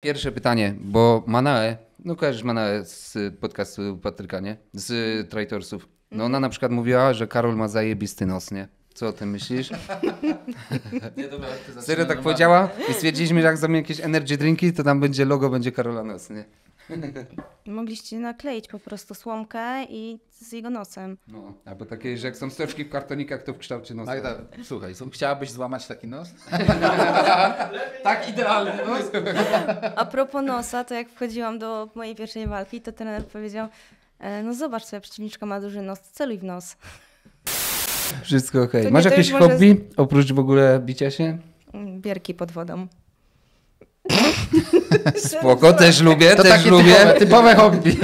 Pierwsze pytanie, bo Manae, no kojarzysz Manae z podcastu Patryka, nie? Z Traitorsów. No ona mhm. na przykład mówiła, że Karol ma zajebisty nos, nie? Co o tym myślisz? Nie, Serio tak powiedziała i stwierdziliśmy, że jak zrobimy jakieś energy drinki, to tam będzie logo, będzie Karola Nos, nie? Mogliście nakleić po prostu słomkę i z jego nosem. No, albo takie, że jak są stoczki w kartonikach, to w kształcie nosa. Magda, słuchaj, są- chciałabyś złamać taki nos? tak idealny nos? A propos nosa, to jak wchodziłam do mojej pierwszej walki, to trener powiedział, e, no zobacz, twoja przeciwniczka ma duży nos, celuj w nos. Wszystko okej. Okay. Masz jakieś hobby oprócz w ogóle bicia się? Bierki pod wodą. Spoko, też lubię, to też takie lubię. Typowe, typowe hobby.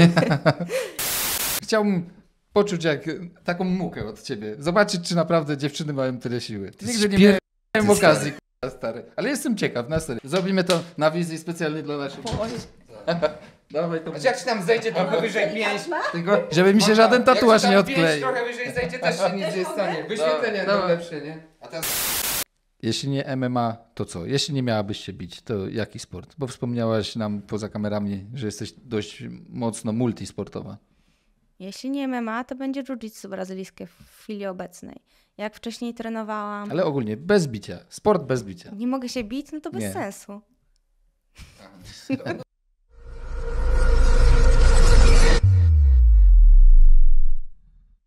Chciałbym poczuć jak taką mukę od ciebie. Zobaczyć, czy naprawdę dziewczyny mają tyle siły. Nigdy nie miałem stary. okazji, stary. Ale jestem ciekaw, na serio. Zrobimy to na wizji specjalnej dla naszych. Dawaj to. Znaczy jak ci tam zejdzie to wyżej pięć. Tylko, żeby mi się żaden tatuaż nie odkleił. trochę wyżej zejdzie też się nic nie stanie. No, Wyświetlenie to lepsze, nie? A teraz... Jeśli nie MMA, to co? Jeśli nie miałabyś się bić, to jaki sport? Bo wspomniałaś nam poza kamerami, że jesteś dość mocno multisportowa. Jeśli nie MMA, to będzie jiu-jitsu brazylijskie w chwili obecnej. Jak wcześniej trenowałam. Ale ogólnie bez bicia. Sport bez bicia. Nie mogę się bić, no to bez Nie. sensu.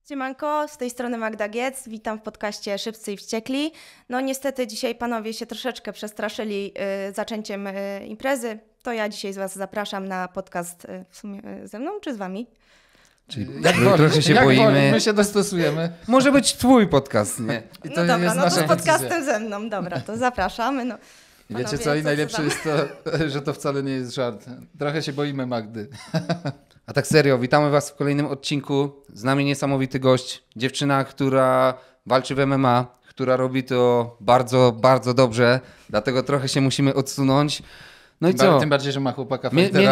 Siemanko, z tej strony Magda Giec, witam w podcaście Szybcy i Wściekli. No niestety dzisiaj panowie się troszeczkę przestraszyli y, zaczęciem y, imprezy, to ja dzisiaj z was zapraszam na podcast y, w sumie y, ze mną czy z wami? Czyli y, jak y, trochę się jak boimy. Woli, my się dostosujemy. Może być twój podcast, nie? I no to jest no to podcastem ze mną, dobra, to zapraszamy. No. Wiecie co, i najlepsze jest to, że to wcale nie jest żart. Trochę się boimy Magdy. A tak serio, witamy Was w kolejnym odcinku. Z nami niesamowity gość, dziewczyna, która walczy w MMA, która robi to bardzo, bardzo dobrze, dlatego trochę się musimy odsunąć. No i Tym co? Tym bardziej, że ma chłopaka Mie mieli,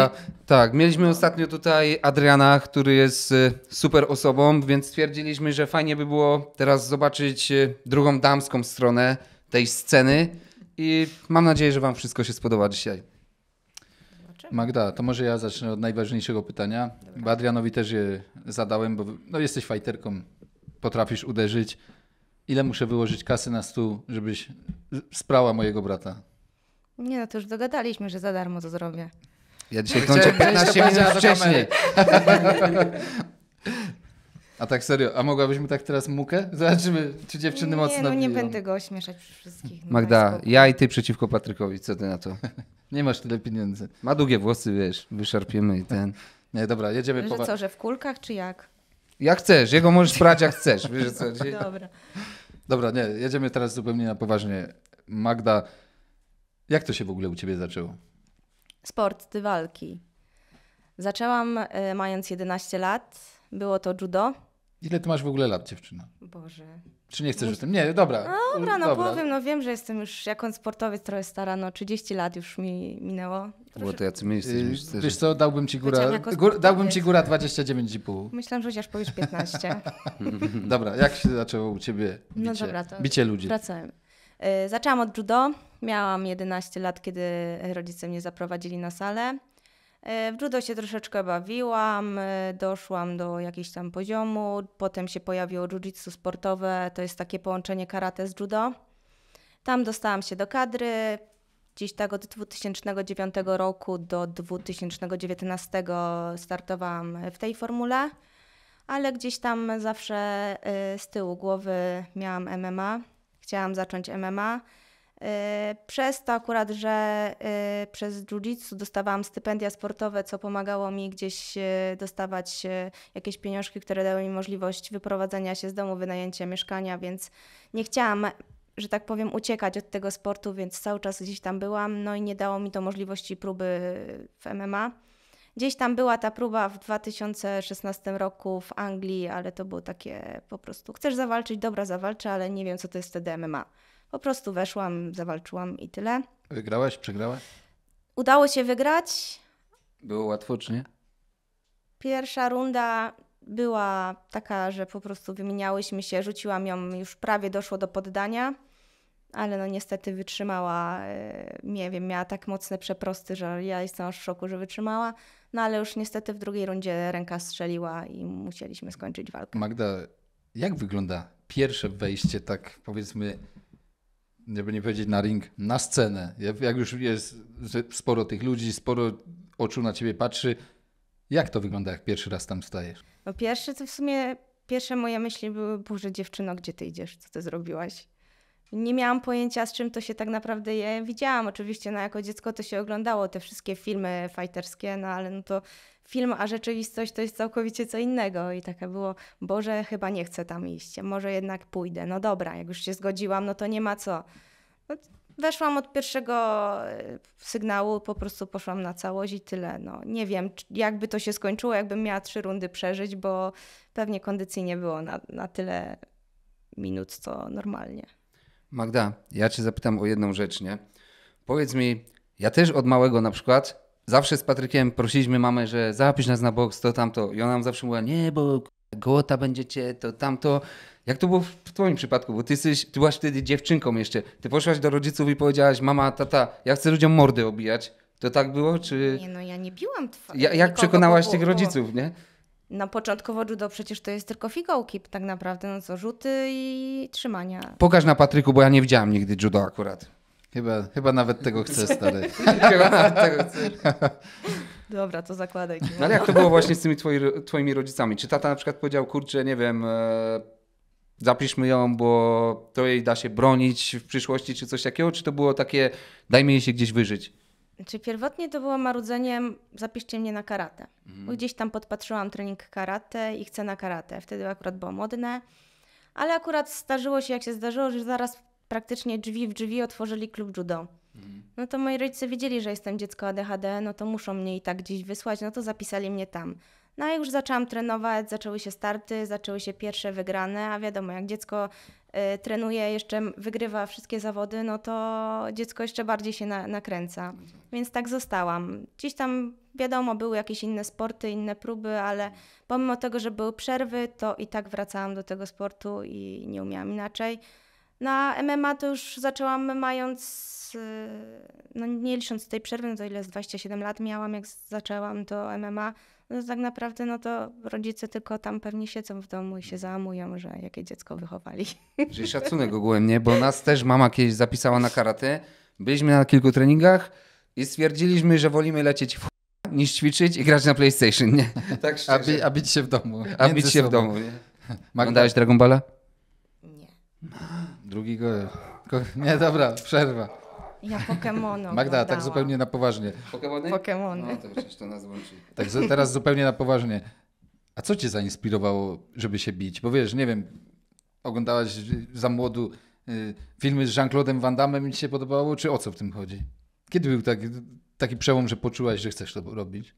Tak, mieliśmy ostatnio tutaj Adriana, który jest y, super osobą, więc stwierdziliśmy, że fajnie by było teraz zobaczyć y, drugą damską stronę tej sceny i mam nadzieję, że Wam wszystko się spodoba dzisiaj. Magda, to może ja zacznę od najważniejszego pytania. Dobra. Adrianowi też je zadałem, bo no, jesteś fajterką, potrafisz uderzyć. Ile muszę wyłożyć kasy na stół, żebyś sprała mojego brata? Nie, no to już dogadaliśmy, że za darmo to zrobię. Ja dzisiaj no kończę 15 minut wcześniej. A tak serio, a mogłabyśmy tak teraz mukę? Zobaczymy, czy dziewczyny nie, mocno. No nie biją. będę go ośmieszać przy wszystkich. No Magda, ja i ty przeciwko Patrykowi, co ty na to? nie masz tyle pieniędzy. Ma długie włosy, wiesz, wyszarpiemy i ten. nie, dobra, jedziemy po. Że co, że w kulkach czy jak? Jak chcesz, jego możesz prać jak chcesz. Wiesz, co? Dobra. Dobra, nie, jedziemy teraz zupełnie na poważnie. Magda, jak to się w ogóle u ciebie zaczęło? Sport, ty walki. Zaczęłam y, mając 11 lat. Było to judo Ile ty masz w ogóle lat, dziewczyna? Boże. Czy nie chcesz już tym? Nie, dobra. No, dobra, no dobra. powiem, no wiem, że jestem już jako sportowiec trochę stara, no 30 lat już mi minęło. Bo to jacy my jesteśmy yy, Wiesz co, dałbym ci góra, góra dałbym ci góra 29,5. Myślałam, że chociaż powiesz 15. dobra, jak się zaczęło u ciebie no bicie, no dobra, to bicie ludzi? Wracałem. Yy, zaczęłam od judo. Miałam 11 lat, kiedy rodzice mnie zaprowadzili na salę. E, w judo się troszeczkę bawiłam, e, doszłam do jakiegoś tam poziomu, potem się pojawiło jiu-jitsu sportowe, to jest takie połączenie karate z judo. Tam dostałam się do kadry, gdzieś tak od 2009 roku do 2019 startowałam w tej formule, ale gdzieś tam zawsze e, z tyłu głowy miałam MMA, chciałam zacząć MMA. E, przez to akurat, że e, przez jiu-jitsu dostawałam stypendia sportowe, co pomagało mi gdzieś e, dostawać jakieś pieniążki, które dały mi możliwość wyprowadzenia się z domu, wynajęcia mieszkania, więc nie chciałam, że tak powiem, uciekać od tego sportu, więc cały czas gdzieś tam byłam, no i nie dało mi to możliwości próby w MMA. Gdzieś tam była ta próba w 2016 roku w Anglii, ale to było takie po prostu, chcesz zawalczyć, dobra zawalczę, ale nie wiem co to jest wtedy MMA. Po prostu weszłam, zawalczyłam i tyle. Wygrałaś, przegrałaś? Udało się wygrać. Było łatwo, czy nie? Pierwsza runda była taka, że po prostu wymieniałyśmy się, rzuciłam ją, już prawie doszło do poddania, ale no niestety wytrzymała, e, nie wiem, miała tak mocne przeprosty, że ja jestem aż w szoku, że wytrzymała, no ale już niestety w drugiej rundzie ręka strzeliła i musieliśmy skończyć walkę. Magda, jak wygląda pierwsze wejście, tak powiedzmy, żeby nie powiedzieć na ring, na scenę. Jak już jest sporo tych ludzi, sporo oczu na ciebie patrzy, jak to wygląda, jak pierwszy raz tam stajesz? No pierwsze, to w sumie pierwsze moje myśli były, Boże dziewczyno, gdzie ty idziesz, co ty zrobiłaś? Nie miałam pojęcia, z czym to się tak naprawdę je widziałam. Oczywiście, no, jako dziecko to się oglądało te wszystkie filmy fighterskie, no ale no to film, a rzeczywistość to jest całkowicie co innego. I takie było, Boże, chyba nie chcę tam iść, może jednak pójdę. No dobra, jak już się zgodziłam, no to nie ma co. No, weszłam od pierwszego e, sygnału, po prostu poszłam na całość i tyle. No, nie wiem, jakby to się skończyło, jakbym miała trzy rundy przeżyć, bo pewnie kondycji nie było na, na tyle minut, co normalnie. Magda, ja Cię zapytam o jedną rzecz, nie? Powiedz mi, ja też od małego na przykład zawsze z Patrykiem prosiliśmy mamę, że zapisz nas na boks, to tamto. I ona nam zawsze mówiła, nie, bo gołota będziecie, to tamto. Jak to było w twoim przypadku? Bo ty, jesteś, ty byłaś wtedy dziewczynką jeszcze. Ty poszłaś do rodziców i powiedziałaś, mama, tata, ja chcę ludziom mordy obijać. To tak było, czy... Nie no, ja nie biłam twoich. Ja, jak przekonałaś było, tych rodziców, nie? No początkowo judo przecież to jest tylko figołki tak naprawdę, no co, rzuty i trzymania. Pokaż na Patryku, bo ja nie widziałam nigdy judo akurat. Chyba, chyba nawet tego chcę, stary. chyba nawet tego chcę. Dobra, to zakładaj. No ale jak to było właśnie z tymi twoi, twoimi rodzicami? Czy tata na przykład powiedział, kurczę, nie wiem, e, zapiszmy ją, bo to jej da się bronić w przyszłości, czy coś takiego? Czy to było takie, dajmy jej się gdzieś wyżyć? Czy znaczy, pierwotnie to było marudzeniem, zapiszcie mnie na karate. Mhm. Bo gdzieś tam podpatrzyłam trening karate i chcę na karate. Wtedy akurat było modne. Ale akurat zdarzyło się, jak się zdarzyło, że zaraz praktycznie drzwi w drzwi otworzyli klub judo. Mhm. No to moi rodzice wiedzieli, że jestem dziecko ADHD, no to muszą mnie i tak gdzieś wysłać, no to zapisali mnie tam. No a już zaczęłam trenować, zaczęły się starty, zaczęły się pierwsze wygrane, a wiadomo, jak dziecko y, trenuje, jeszcze wygrywa wszystkie zawody, no to dziecko jeszcze bardziej się na, nakręca. Mhm. Więc tak zostałam. Gdzieś tam, wiadomo, były jakieś inne sporty, inne próby, ale mhm. pomimo tego, że były przerwy, to i tak wracałam do tego sportu i nie umiałam inaczej. Na MMA to już zaczęłam mając, y, no nie licząc tej przerwy, no to ile z 27 lat miałam, jak zaczęłam to MMA, no tak naprawdę no to rodzice tylko tam pewnie siedzą w domu i się załamują, że jakie dziecko wychowali. Czyli szacunek ogólnie, Bo nas też mama kiedyś zapisała na karate, byliśmy na kilku treningach i stwierdziliśmy, że wolimy lecieć w niż ćwiczyć i grać na PlayStation, nie? Tak szczerze. A, bi a bić się w domu. A bić się sobą. w domu, nie? Magda... Dragon Balla? Nie. No drugi goryl. Nie, dobra, przerwa. Ja Pokemona. Magda, tak zupełnie na poważnie. Pokemony? Pokemony. No to przecież to nas łączy. Tak teraz zupełnie na poważnie. A co cię zainspirowało, żeby się bić? Bo wiesz, nie wiem, oglądałaś za młodu y, filmy z Jean-Claude'em Van Damme i ci się podobało, czy o co w tym chodzi? Kiedy był taki, taki przełom, że poczułaś, że chcesz to robić?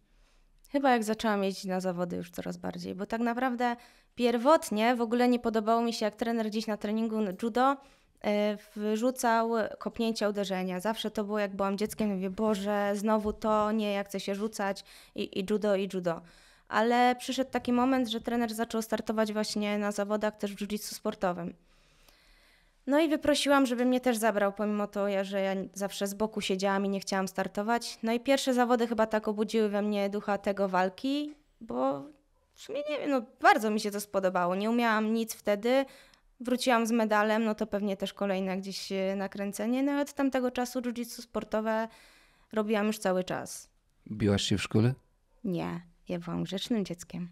Chyba jak zaczęłam jeździć na zawody już coraz bardziej, bo tak naprawdę Pierwotnie w ogóle nie podobało mi się, jak trener gdzieś na treningu judo e, wrzucał kopnięcia, uderzenia. Zawsze to było, jak byłam dzieckiem, mówię, Boże, znowu to, nie, jak chcę się rzucać i, i judo, i judo. Ale przyszedł taki moment, że trener zaczął startować właśnie na zawodach też w jiu sportowym. No i wyprosiłam, żeby mnie też zabrał, pomimo to, że ja zawsze z boku siedziałam i nie chciałam startować. No i pierwsze zawody chyba tak obudziły we mnie ducha tego walki, bo w sumie nie wiem, no bardzo mi się to spodobało. Nie umiałam nic wtedy. Wróciłam z medalem, no to pewnie też kolejne gdzieś nakręcenie. No od tamtego czasu jiu sportowe robiłam już cały czas. Biłaś się w szkole? Nie, ja byłam grzecznym dzieckiem.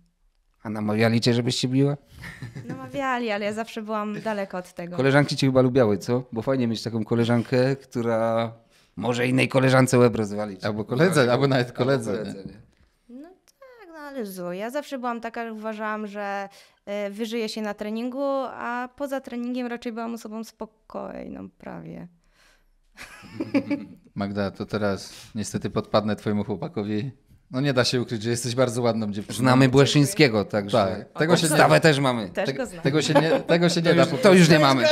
A namawiali cię, żebyś się biła? Namawiali, ale ja zawsze byłam daleko od tego. Koleżanki cię chyba lubiały, co? Bo fajnie mieć taką koleżankę, która może innej koleżance łeb rozwalić. Albo koledze, albo, albo nawet koledze. Albo koledze nie? Nie? Ja zawsze byłam taka, że uważałam, że e, wyżyję się na treningu, a poza treningiem raczej byłam osobą spokojną prawie. Magda, to teraz niestety podpadnę twojemu chłopakowi. No nie da się ukryć, że jesteś bardzo ładną dziewczyną. Znamy Błeszyńskiego, także tak. tego się stawę też mamy. Też tego się nie, tego się nie da. To już nie mamy.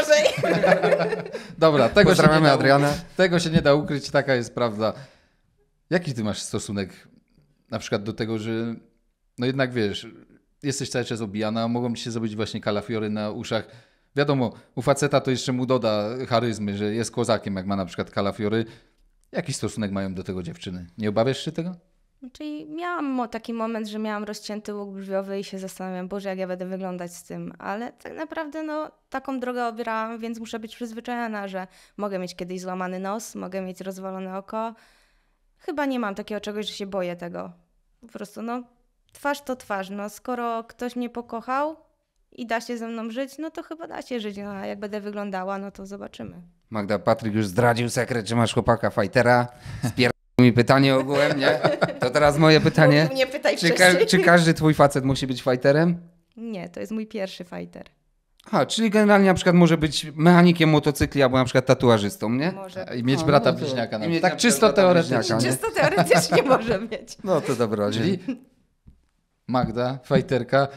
Dobra, tego Pozdrawiamy się nie da, Adriana. Tego się nie da ukryć, taka jest prawda. Jaki ty masz stosunek na przykład do tego, że no jednak wiesz, jesteś cały czas obijana, mogą ci się zrobić właśnie kalafiory na uszach. Wiadomo, u faceta to jeszcze mu doda charyzmy, że jest kozakiem, jak ma na przykład kalafiory. Jaki stosunek mają do tego dziewczyny? Nie obawiasz się tego? Czyli znaczy, miałam taki moment, że miałam rozcięty łuk brwiowy i się zastanawiam, Boże, jak ja będę wyglądać z tym. Ale tak naprawdę no, taką drogę obierałam, więc muszę być przyzwyczajona, że mogę mieć kiedyś złamany nos, mogę mieć rozwalone oko. Chyba nie mam takiego czegoś, że się boję tego. Po prostu no, twarz to twarz. No, skoro ktoś mnie pokochał i da się ze mną żyć, no to chyba da się żyć. No, a jak będę wyglądała, no to zobaczymy. Magda, Patryk już zdradził sekret, że masz chłopaka fajtera. Spier... mi pytanie ogółem, nie? To teraz moje pytanie. Nie pytaj czy, ka czy każdy twój facet musi być fajterem? Nie, to jest mój pierwszy fajter. A, czyli generalnie na przykład może być mechanikiem motocykli albo na przykład tatuażystą, nie? Może. I mieć o, no, brata no, bliźniaka. Na I mieć tak czysto teoretycznie. Czysto teoretycznie może mieć. No to dobra. Czyli Magda, fajterka,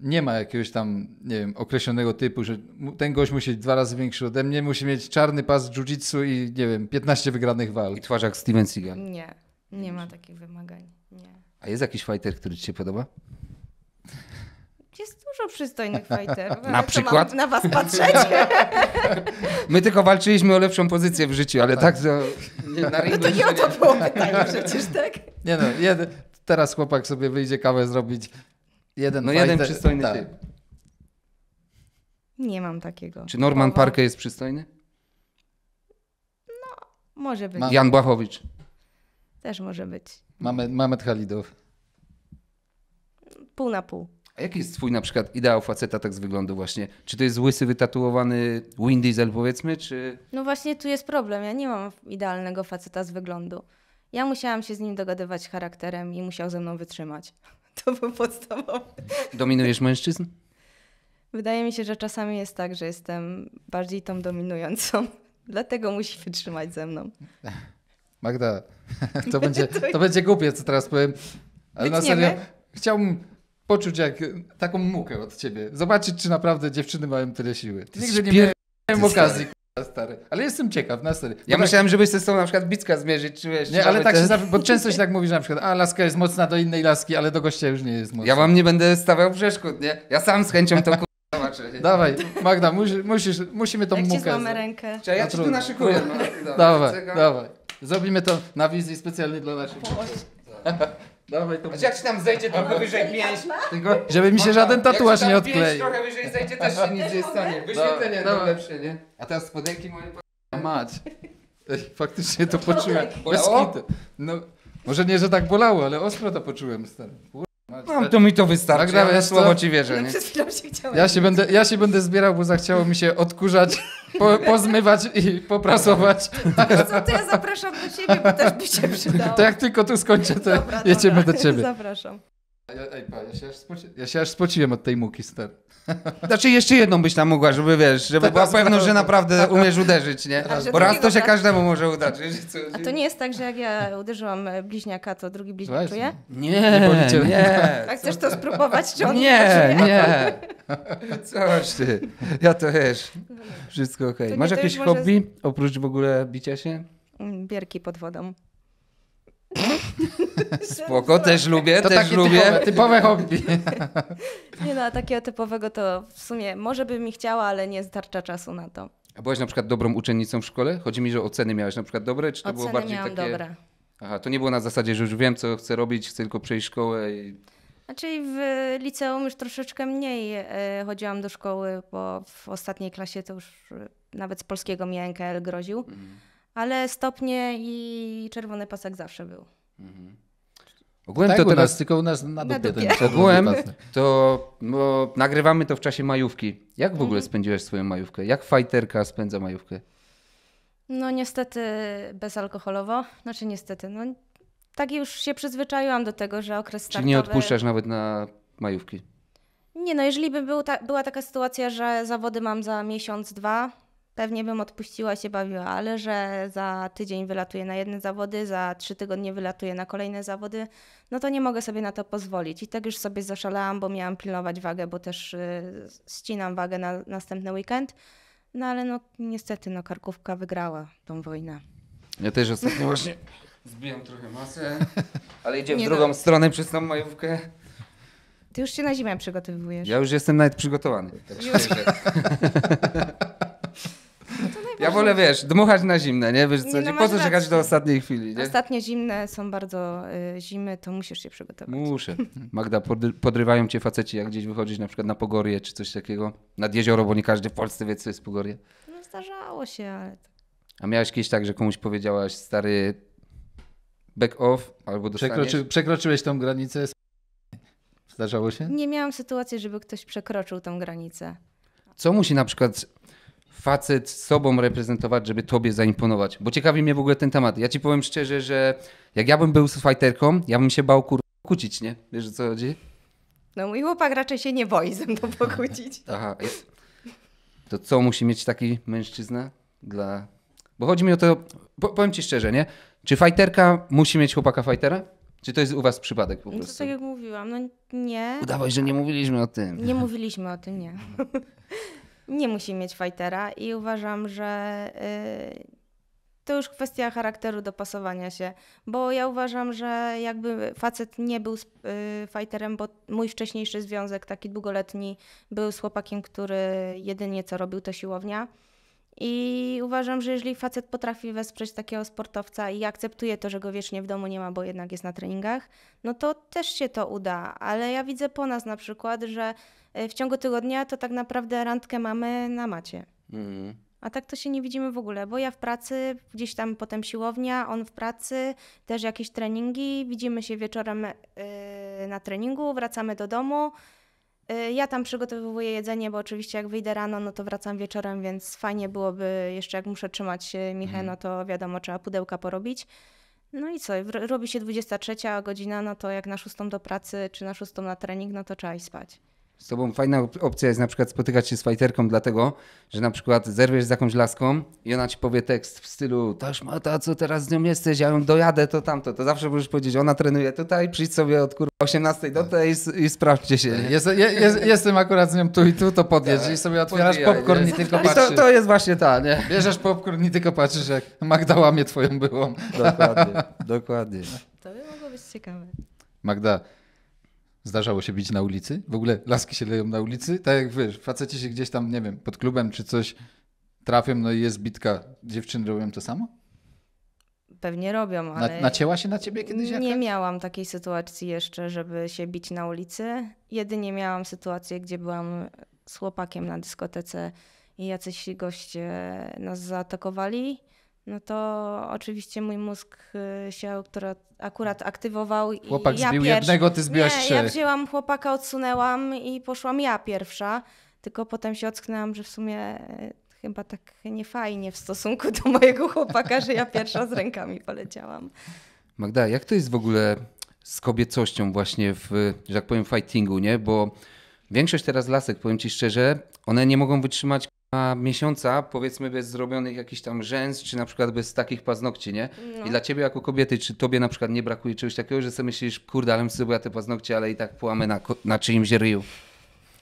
nie ma jakiegoś tam, nie wiem, określonego typu, że ten gość musi być dwa razy większy ode mnie, musi mieć czarny pas jiu-jitsu i, nie wiem, 15 wygranych walk. I twarz jak Steven Seagal. Nie, nie ma takich wymagań, nie. A jest jakiś fighter, który ci się podoba? Jest dużo przystojnych fighterów. Na przykład? na was patrzeć. My tylko walczyliśmy o lepszą pozycję w życiu, ale tak, tak że... Nie, na no to nie o to było pytanie przecież, tak? Nie no, jeden, teraz chłopak sobie wyjdzie kawę zrobić. Jeden No jeden przystojny tak. typ. Nie mam takiego. Czy Norman Parker jest przystojny? No, może być. Jan Błachowicz. Też może być. Mamy, Mamet Halidow. Pół na pół. A jaki jest twój na przykład ideał faceta tak z wyglądu właśnie? Czy to jest łysy, wytatuowany Win Diesel powiedzmy, czy... No właśnie tu jest problem. Ja nie mam idealnego faceta z wyglądu. Ja musiałam się z nim dogadywać charakterem i musiał ze mną wytrzymać. To był podstawowy. Dominujesz mężczyzn? Wydaje mi się, że czasami jest tak, że jestem bardziej tą dominującą. Dlatego musi wytrzymać ze mną. Magda, to będzie, to będzie głupie, co teraz powiem. Ale na serio, chciałbym poczuć jak y, taką mukę od ciebie. Zobaczyć, czy naprawdę dziewczyny mają tyle siły. Nigdy nie miałem okazji Stary. Ale jestem ciekaw, na stary. Ja tak... myślałem, żebyś ze sobą na przykład bicka zmierzyć, czy wiesz. Nie, ale tak ten... się bo często się tak mówisz na przykład, a laska jest mocna do innej laski, ale do gościa już nie jest mocna. Ja wam nie będę stawiał przeszkód, nie? Ja sam z chęcią to kur... zobaczę. Dawaj, Magda, musisz, musisz, musimy tą Jak mukę. Jak rękę. Cześć, ja ci tu naszykuję. No, dawaj, dawaj. Zrobimy to na wizji specjalnej dla naszych. Dawaj to. Znaczy jak ci tam zejdzie to wyżej pięć. Tylko, żeby mi się żaden tatuaż nie odkleił. Jak trochę wyżej zejdzie też się nic nie stanie. Wyświetlenie no, lepsze, nie? A teraz spodenki moje mać. Faktycznie to poczułem. Bez No, może nie, że tak bolało, ale ostro to poczułem, stary. Mam no, to mi to wystarczy, tak, ja słowo ci wierzę. No, nie? Ja, się będę, ja się będę zbierał, bo zachciało mi się odkurzać po, pozmywać i poprasować. to ja zapraszam do siebie bo też by się przydało. To jak tylko tu skończę, to dobra, jedziemy dobra. do ciebie. Zapraszam. Ja, się aż spoci... spociłem od tej muki, stary. Znaczy jeszcze jedną byś tam mogła, żeby wiesz, żeby była pewność, że naprawdę umiesz uderzyć, nie? Bo raz to się każdemu może udać. A to nie jest tak, że jak ja uderzyłam e, bliźniaka, to drugi bliźniak czuje? No. Nie, nie. A chcesz to spróbować, czy on Nie, nie. nie. Coś ty. Ja to wiesz. No wszystko okej. Okay. Masz jakieś hobby, oprócz w ogóle bicia się? Mm, bierki pod wodą. Spoko, też lubię, to też takie lubię. Typowe, typowe hobby. nie no, a takiego typowego to w sumie może bym mi chciała, ale nie starcza czasu na to. A byłaś na przykład dobrą uczennicą w szkole? Chodzi mi, że oceny miałaś na przykład dobre, czy to oceny było bardziej miałam dobre. Aha, to nie było na zasadzie, że już wiem, co chcę robić, chcę tylko przejść szkołę i... Znaczy w liceum już troszeczkę mniej e, chodziłam do szkoły, bo w ostatniej klasie to już e, nawet z polskiego mi NKL groził. Mhm ale stopnie i czerwony pasek zawsze był. Mhm. Ogółem tak, to teraz, nas, tylko u nas na dupie, na dupie. ten Ogółem to bo nagrywamy to w czasie majówki. Jak w ogóle mhm. spędziłeś swoją majówkę? Jak fajterka spędza majówkę? No niestety bezalkoholowo. Znaczy niestety, no tak już się przyzwyczaiłam do tego, że okres startowy... Czyli nie odpuszczasz nawet na majówki? Nie no, jeżeli by był ta, była taka sytuacja, że zawody mam za miesiąc, dwa, pewnie bym odpuściła się bawiła, ale że za tydzień wylatuję na jedne zawody, za trzy tygodnie wylatuję na kolejne zawody, no to nie mogę sobie na to pozwolić. I tak już sobie zaszalałam, bo miałam pilnować wagę, bo też yy, ścinam wagę na następny weekend. No ale no niestety, no Karkówka wygrała tą wojnę. Ja też ostatnio właśnie zbijam trochę masę, ale idzie w nie drugą no. stronę przez tą majówkę. Ty już się na zimę przygotowujesz. Ja już jestem nawet przygotowany. Tak już. Ja wolę, wiesz, dmuchać na zimne, nie? Wiesz, co, no nie, no po co czekać do ostatniej chwili, nie? Ostatnie zimne są bardzo y, zimy, to musisz się przygotować. Muszę. Magda, podrywają cię faceci, jak gdzieś wychodzisz na przykład na Pogorie czy coś takiego, nad jezioro, bo nie każdy w Polsce wie, co jest Pogorie. No zdarzało się, ale... A miałaś kiedyś tak, że komuś powiedziałaś, stary, back off, albo dostaniesz... Przekroczy, przekroczyłeś tą granicę? Zdarzało się? Nie miałam sytuacji, żeby ktoś przekroczył tą granicę. Co musi na przykład facet sobą reprezentować, żeby tobie zaimponować? Bo ciekawi mnie w ogóle ten temat. Ja ci powiem szczerze, że jak ja bym był z fighterką, ja bym się bał kur... kłócić, nie? Wiesz o co chodzi? No mój chłopak raczej się nie boi ze mną pokłócić. Aha. To co musi mieć taki mężczyzna dla... Bo chodzi mi o to, powiem ci szczerze, nie? Czy fajterka musi mieć chłopaka fajtera? Czy to jest u was przypadek po prostu? No to tak jak mówiłam, no nie. Udawaj, że nie mówiliśmy o tym. Nie mówiliśmy o tym, nie. nie musi mieć fightera i uważam, że y, to już kwestia charakteru dopasowania się, bo ja uważam, że jakby facet nie był y, fighterem, bo mój wcześniejszy związek, taki długoletni, był z chłopakiem, który jedynie co robił to siłownia. I uważam, że jeżeli facet potrafi wesprzeć takiego sportowca i akceptuje to, że go wiecznie w domu nie ma, bo jednak jest na treningach, no to też się to uda. Ale ja widzę po nas na przykład, że E, w ciągu tygodnia to tak naprawdę randkę mamy na macie. Mm. A tak to się nie widzimy w ogóle, bo ja w pracy, gdzieś tam potem siłownia, on w pracy, też jakieś treningi, widzimy się wieczorem yy, na treningu, wracamy do domu. E, ja tam przygotowuję jedzenie, bo oczywiście jak wyjdę rano, no to wracam wieczorem, więc fajnie byłoby jeszcze jak muszę trzymać Michę, mhm. no to wiadomo, trzeba pudełka porobić. No i co, robi się 23 godzina, no to jak na szóstą do pracy czy na szóstą na trening, no to trzeba iść spać. Z tobą fajna opcja jest na przykład spotykać się z fajterką, dlatego, że na przykład zerwiesz z jakąś laską i ona ci powie tekst w stylu ta co teraz z nią jesteś, ja ją dojadę, to tamto. To zawsze możesz powiedzieć, ona trenuje tutaj, przyjdź sobie od kurwa 18 do tak. tej i, i sprawdźcie się. Jest, jest, jestem akurat z nią tu i tu, to podjedź tak. i sobie otwierasz Podbijaj, popcorn i tylko patrzysz. I to, to jest właśnie ta, nie? Bierzesz popcorn i tylko patrzysz, jak Magda łamie twoją byłą. Dokładnie, dokładnie. To by mogło być ciekawe. Magda, Zdarzało się bić na ulicy? W ogóle laski się leją na ulicy? Tak jak wiesz, faceci się gdzieś tam, nie wiem, pod klubem czy coś trafią, no i jest bitka. Dziewczyny robią to samo? Pewnie robią, ale... Na, nacięła się na ciebie kiedyś jakaś? Nie miałam takiej sytuacji jeszcze, żeby się bić na ulicy. Jedynie miałam sytuację, gdzie byłam z chłopakiem na dyskotece i jacyś goście nas zaatakowali no to oczywiście mój mózg y, się akurat, aktywował. Chłopak i ja zbił pierwsza. jednego, ty zbiłaś Nie, trzy. ja wzięłam chłopaka, odsunęłam i poszłam ja pierwsza. Tylko potem się ocknęłam, że w sumie y, chyba tak niefajnie w stosunku do mojego chłopaka, że ja pierwsza z rękami poleciałam. Magda, jak to jest w ogóle z kobiecością właśnie w, że tak powiem, fightingu, nie? Bo większość teraz lasek, powiem ci szczerze, one nie mogą wytrzymać miesiąca, powiedzmy, bez zrobionych jakichś tam rzęs, czy na przykład bez takich paznokci, nie? No. I dla ciebie jako kobiety, czy tobie na przykład nie brakuje czegoś takiego, że sobie myślisz, kurde, ale sobie te paznokcie, ale i tak połamy na, na czyimś ryju?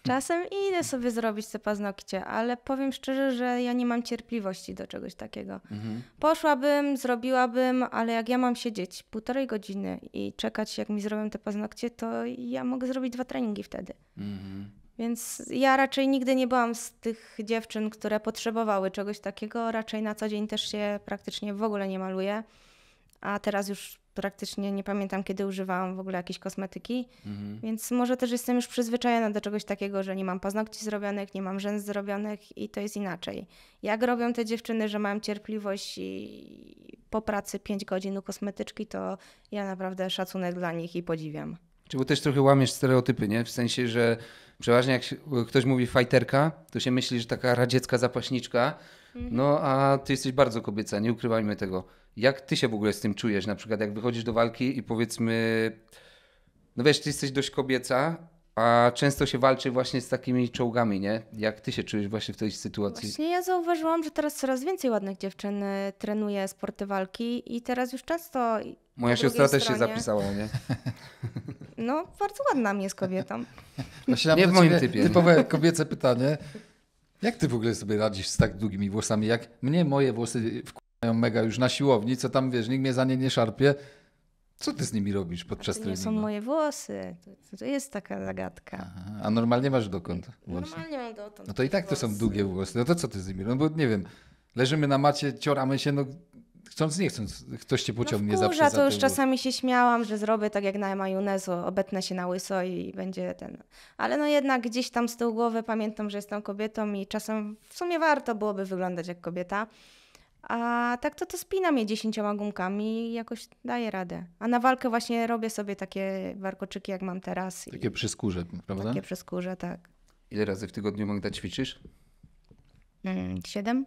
Czasem idę sobie zrobić te paznokcie, ale powiem szczerze, że ja nie mam cierpliwości do czegoś takiego. Mhm. Poszłabym, zrobiłabym, ale jak ja mam siedzieć półtorej godziny i czekać, jak mi zrobią te paznokcie, to ja mogę zrobić dwa treningi wtedy. Mhm. Więc ja raczej nigdy nie byłam z tych dziewczyn, które potrzebowały czegoś takiego. Raczej na co dzień też się praktycznie w ogóle nie maluję. A teraz już praktycznie nie pamiętam, kiedy używałam w ogóle jakiejś kosmetyki. Mhm. Więc może też jestem już przyzwyczajona do czegoś takiego, że nie mam paznokci zrobionych, nie mam rzęs zrobionych i to jest inaczej. Jak robią te dziewczyny, że mam cierpliwość i po pracy 5 godzin u kosmetyczki, to ja naprawdę szacunek dla nich i podziwiam. Czy bo też trochę łamiesz stereotypy, nie? W sensie, że Przeważnie jak się, ktoś mówi fajterka, to się myśli, że taka radziecka zapaśniczka, mhm. no a ty jesteś bardzo kobieca, nie ukrywajmy tego. Jak ty się w ogóle z tym czujesz? Na przykład jak wychodzisz do walki i powiedzmy, no wiesz, ty jesteś dość kobieca, a często się walczy właśnie z takimi czołgami, nie? Jak ty się czujesz właśnie w tej sytuacji? Właśnie ja zauważyłam, że teraz coraz więcej ładnych dziewczyn y, trenuje sporty walki i teraz już często. Moja siostra też się zapisała, nie? No, bardzo ładna mi jest kobietą. Właśnie no nie w moim typie. Typowe kobiece pytanie. Jak ty w ogóle sobie radzisz z tak długimi włosami? Jak mnie moje włosy wkładają mega już na siłowni, co tam wiesz, nikt mnie za nie nie szarpie. Co ty z nimi robisz podczas treningu? To nie są moje włosy. To, jest taka zagadka. Aha, a normalnie masz dokąd włosy? Normalnie mam dokąd. No to i tak włosy. to są długie włosy. No to co ty z nimi robisz? No bo nie wiem, leżymy na macie, cioramy się, no chcąc nie chcąc, ktoś cię pociągnie no wkurza, zawsze. to już czasami się śmiałam, że zrobię tak jak na majonezu, obetnę się na łyso i będzie ten. Ale no jednak gdzieś tam z tyłu głowy pamiętam, że jestem kobietą i czasem w sumie warto byłoby wyglądać jak kobieta. A tak to to spina mnie dziesięcioma gumkami i jakoś daję radę. A na walkę właśnie robię sobie takie warkoczyki, jak mam teraz. Takie przyskurze, prawda? Takie przyskurze, tak. Ile razy w tygodniu Magda ćwiczysz? Mm, siedem.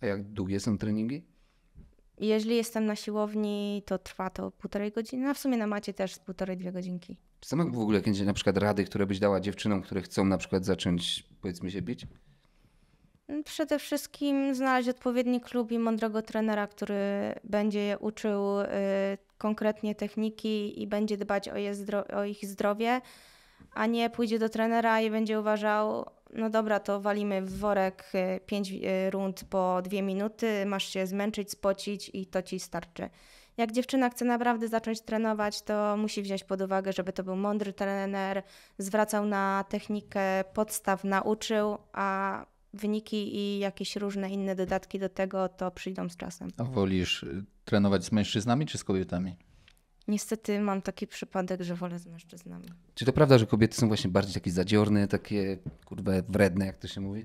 A jak długie są treningi? Jeżeli jestem na siłowni, to trwa to półtorej godziny, a no w sumie na macie też półtorej, dwie godzinki. Czy są w ogóle jakieś na przykład rady, które byś dała dziewczynom, które chcą na przykład zacząć, powiedzmy się, bić? Mm, przede wszystkim znaleźć odpowiedni klub i mądrego trenera, który będzie je uczył y, konkretnie techniki i będzie dbać o, zdro- o ich zdrowie, a nie pójdzie do trenera i będzie uważał, no dobra, to walimy w worek 5 y, y, rund po 2 minuty, masz się zmęczyć, spocić i to ci starczy. Jak dziewczyna chce naprawdę zacząć trenować, to musi wziąć pod uwagę, żeby to był mądry trener, zwracał na technikę, podstaw nauczył, a wyniki i jakieś różne inne dodatki do tego to przyjdą z czasem. A wolisz y, trenować z mężczyznami czy z kobietami? niestety mam taki przypadek, że wolę z mężczyznami. Czy to prawda, że kobiety są właśnie bardziej takie zadziorne, takie kurwa wredne, jak to się mówi?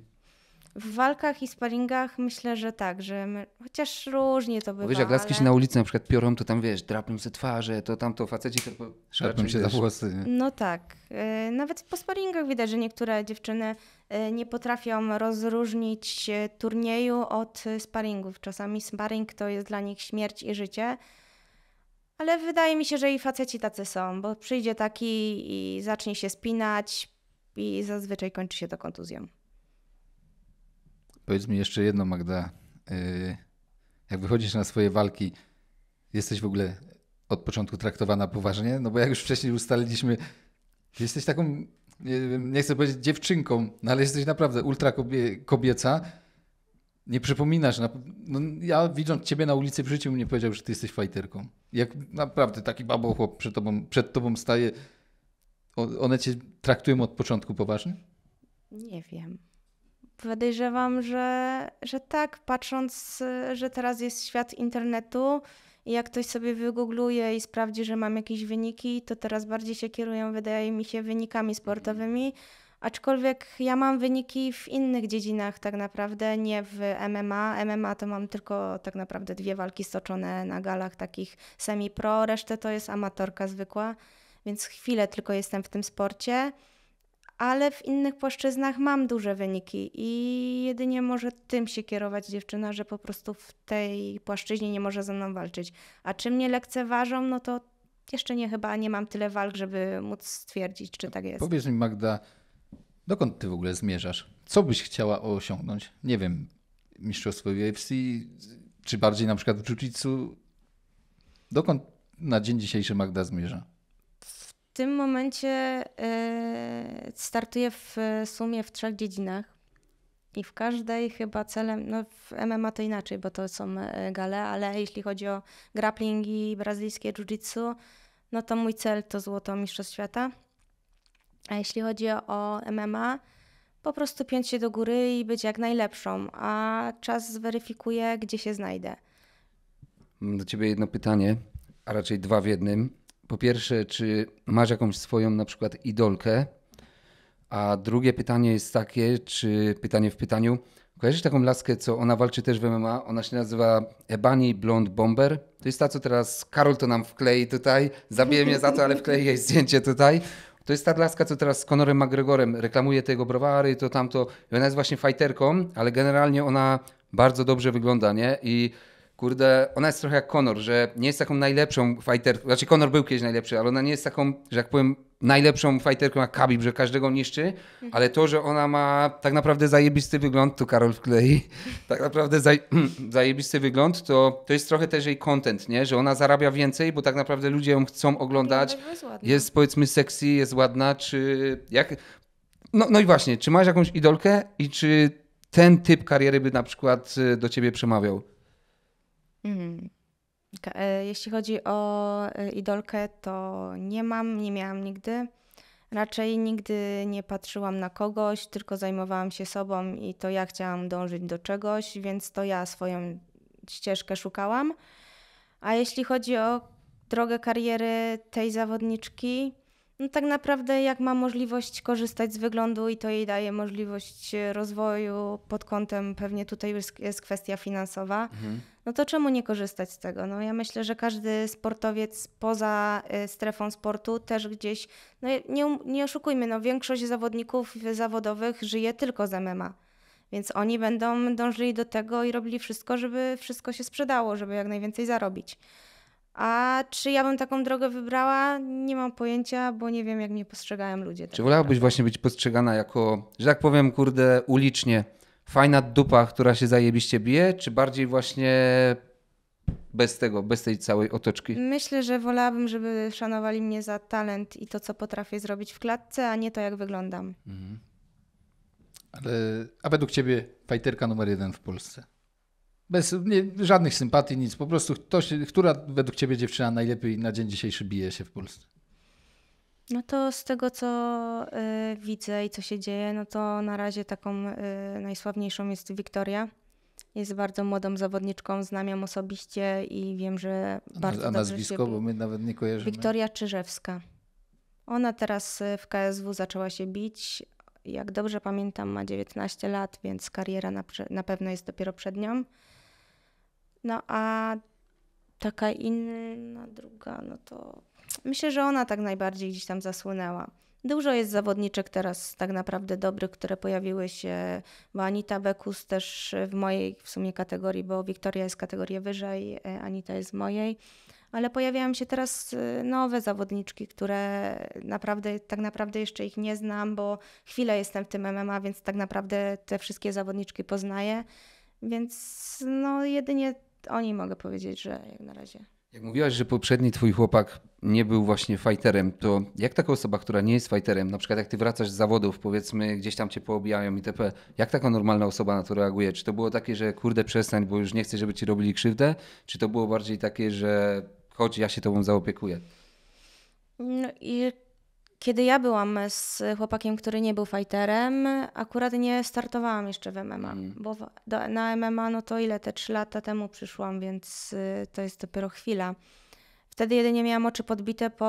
W walkach i sparingach myślę, że tak, że my... chociaż różnie to bywa. Bo wiesz, jak laski ale... się na ulicy na przykład piorą, to tam wiesz, drapią sobie twarze, to tam to faceci to szarpią się za włosy. Nie? No tak. E, nawet po sparingach widać, że niektóre dziewczyny e, nie potrafią rozróżnić e, turnieju od sparingów. Czasami sparing to jest dla nich śmierć i życie ale wydaje mi się, że i faceci tacy są, bo przyjdzie taki i zacznie się spinać i zazwyczaj kończy się to kontuzją. Powiedz mi jeszcze jedno, Magda. Y, jak wychodzisz na swoje walki, jesteś w ogóle od początku traktowana poważnie? No bo jak już wcześniej ustaliliśmy, jesteś taką, nie, chcę powiedzieć dziewczynką, no ale jesteś naprawdę ultra kobieca. Nie przypominasz. No, ja widząc ciebie na ulicy w życiu, mnie powiedział, że ty jesteś fajterką jak naprawdę taki babochłop przed tobą, przed tobą staje, one cię traktują od początku poważnie? Nie wiem. Podejrzewam, że, że tak, patrząc, że teraz jest świat internetu i jak ktoś sobie wygoogluje i sprawdzi, że mam jakieś wyniki, to teraz bardziej się kierują, wydaje mi się, wynikami sportowymi, Aczkolwiek ja mam wyniki w innych dziedzinach tak naprawdę, nie w MMA. MMA to mam tylko tak naprawdę dwie walki stoczone na galach takich semi-pro, resztę to jest amatorka zwykła, więc chwilę tylko jestem w tym sporcie. Ale w innych płaszczyznach mam duże wyniki i jedynie może tym się kierować dziewczyna, że po prostu w tej płaszczyźnie nie może ze mną walczyć. A czy mnie lekceważą, no to jeszcze nie chyba nie mam tyle walk, żeby móc stwierdzić, czy tak jest. Powiedz mi, Magda, Dokąd ty w ogóle zmierzasz? Co byś chciała osiągnąć? Nie wiem, mistrzostwo UFC, czy bardziej na przykład w jiu Dokąd na dzień dzisiejszy Magda zmierza? W tym momencie yy, startuję w sumie w trzech dziedzinach. I w każdej chyba celem, no w MMA to inaczej, bo to są e, gale, ale jeśli chodzi o grappling i brazylijskie jiu-jitsu, no to mój cel to złoto mistrzostw świata a jeśli chodzi o MMA, po prostu piąć się do góry i być jak najlepszą, a czas zweryfikuje, gdzie się znajdę. Mam do ciebie jedno pytanie, a raczej dwa w jednym. Po pierwsze, czy masz jakąś swoją na przykład idolkę? A drugie pytanie jest takie, czy pytanie w pytaniu, kojarzysz taką laskę, co ona walczy też w MMA? Ona się nazywa Ebani Blond Bomber. To jest ta, co teraz Karol to nam wklei tutaj, zabije mnie za to, ale wklei jej zdjęcie tutaj. To jest ta laska, co teraz z Conorem McGregorem reklamuje tego browary, to tamto. I ona jest właśnie fajterką, ale generalnie ona bardzo dobrze wygląda, nie? I kurde, ona jest trochę jak Conor, że nie jest taką najlepszą fighterką, znaczy Conor był kiedyś najlepszy, ale ona nie jest taką, że jak powiem, najlepszą fighterką jak Khabib, że każdego niszczy, mhm. ale to, że ona ma tak naprawdę zajebisty wygląd, tu Karol wklei, tak naprawdę zaj zajebisty wygląd, to, to jest trochę też jej content, nie? że ona zarabia więcej, bo tak naprawdę ludzie ją chcą oglądać, no, jest powiedzmy sexy, jest ładna, czy jak... No, no i właśnie, czy masz jakąś idolkę i czy ten typ kariery by na przykład y, do ciebie przemawiał? Mm. Jeśli chodzi o e, idolkę, to nie mam, nie miałam nigdy. Raczej nigdy nie patrzyłam na kogoś, tylko zajmowałam się sobą i to ja chciałam dążyć do czegoś, więc to ja swoją ścieżkę szukałam. A jeśli chodzi o drogę kariery tej zawodniczki, no tak naprawdę jak ma możliwość korzystać z wyglądu i to jej daje możliwość e, rozwoju pod kątem, pewnie tutaj już jest kwestia finansowa, mhm. no to czemu nie korzystać z tego? No ja myślę, że każdy sportowiec poza e, strefą sportu też gdzieś, no nie, um, nie oszukujmy, no większość zawodników zawodowych żyje tylko z MMA. Więc oni będą dążyli do tego i robili wszystko, żeby wszystko się sprzedało, żeby jak najwięcej zarobić. A czy ja bym taką drogę wybrała? Nie mam pojęcia, bo nie wiem, jak mnie postrzegają ludzie. Tak czy wolałabyś właśnie być postrzegana jako, że tak powiem, kurde, ulicznie, fajna dupa, która się zajebiście bije, czy bardziej właśnie bez tego, bez tej całej otoczki? Myślę, że wolałabym, żeby szanowali mnie za talent i to, co potrafię zrobić w klatce, a nie to, jak wyglądam. Mhm. Ale, a według ciebie fajterka numer jeden w Polsce? Bez nie, żadnych sympatii, nic. Po prostu ktoś, która według ciebie dziewczyna najlepiej na dzień dzisiejszy bije się w Polsce? No to z tego, co y, widzę i co się dzieje, no to na razie taką y, najsławniejszą jest Wiktoria. Jest bardzo młodą zawodniczką, znam ją osobiście i wiem, że bardzo a, a nazwisko, się... bo my nawet nie kojarzymy. Wiktoria Czyżewska. Ona teraz y, w KSW zaczęła się bić. Jak dobrze pamiętam, ma 19 lat, więc kariera na, na pewno jest dopiero przed nią. No a taka inna, druga, no to myślę, że ona tak najbardziej gdzieś tam zasłynęła. Dużo jest zawodniczek teraz tak naprawdę dobrych, które pojawiły się, bo Anita Bekus też w mojej w sumie kategorii, bo Wiktoria jest kategorii wyżej, e, Anita jest w mojej, ale pojawiają się teraz e, nowe zawodniczki, które naprawdę, tak naprawdę jeszcze ich nie znam, bo chwilę jestem w tym MMA, więc tak naprawdę te wszystkie zawodniczki poznaję, więc no jedynie o niej mogę powiedzieć, że jak na razie. Jak mówiłaś, że poprzedni twój chłopak nie był właśnie fighterem, to jak taka osoba, która nie jest fighterem, na przykład jak ty wracasz z zawodów, powiedzmy gdzieś tam cię poobijają itp., jak taka normalna osoba na to reaguje? Czy to było takie, że kurde przestań, bo już nie chcę, żeby ci robili krzywdę? Czy to było bardziej takie, że chodź, ja się tobą zaopiekuję? No i kiedy ja byłam z chłopakiem, który nie był fighterem, akurat nie startowałam jeszcze w MMA, mm. bo do, na MMA no to ile, te trzy lata temu przyszłam, więc y, to jest dopiero chwila. Wtedy jedynie miałam oczy podbite po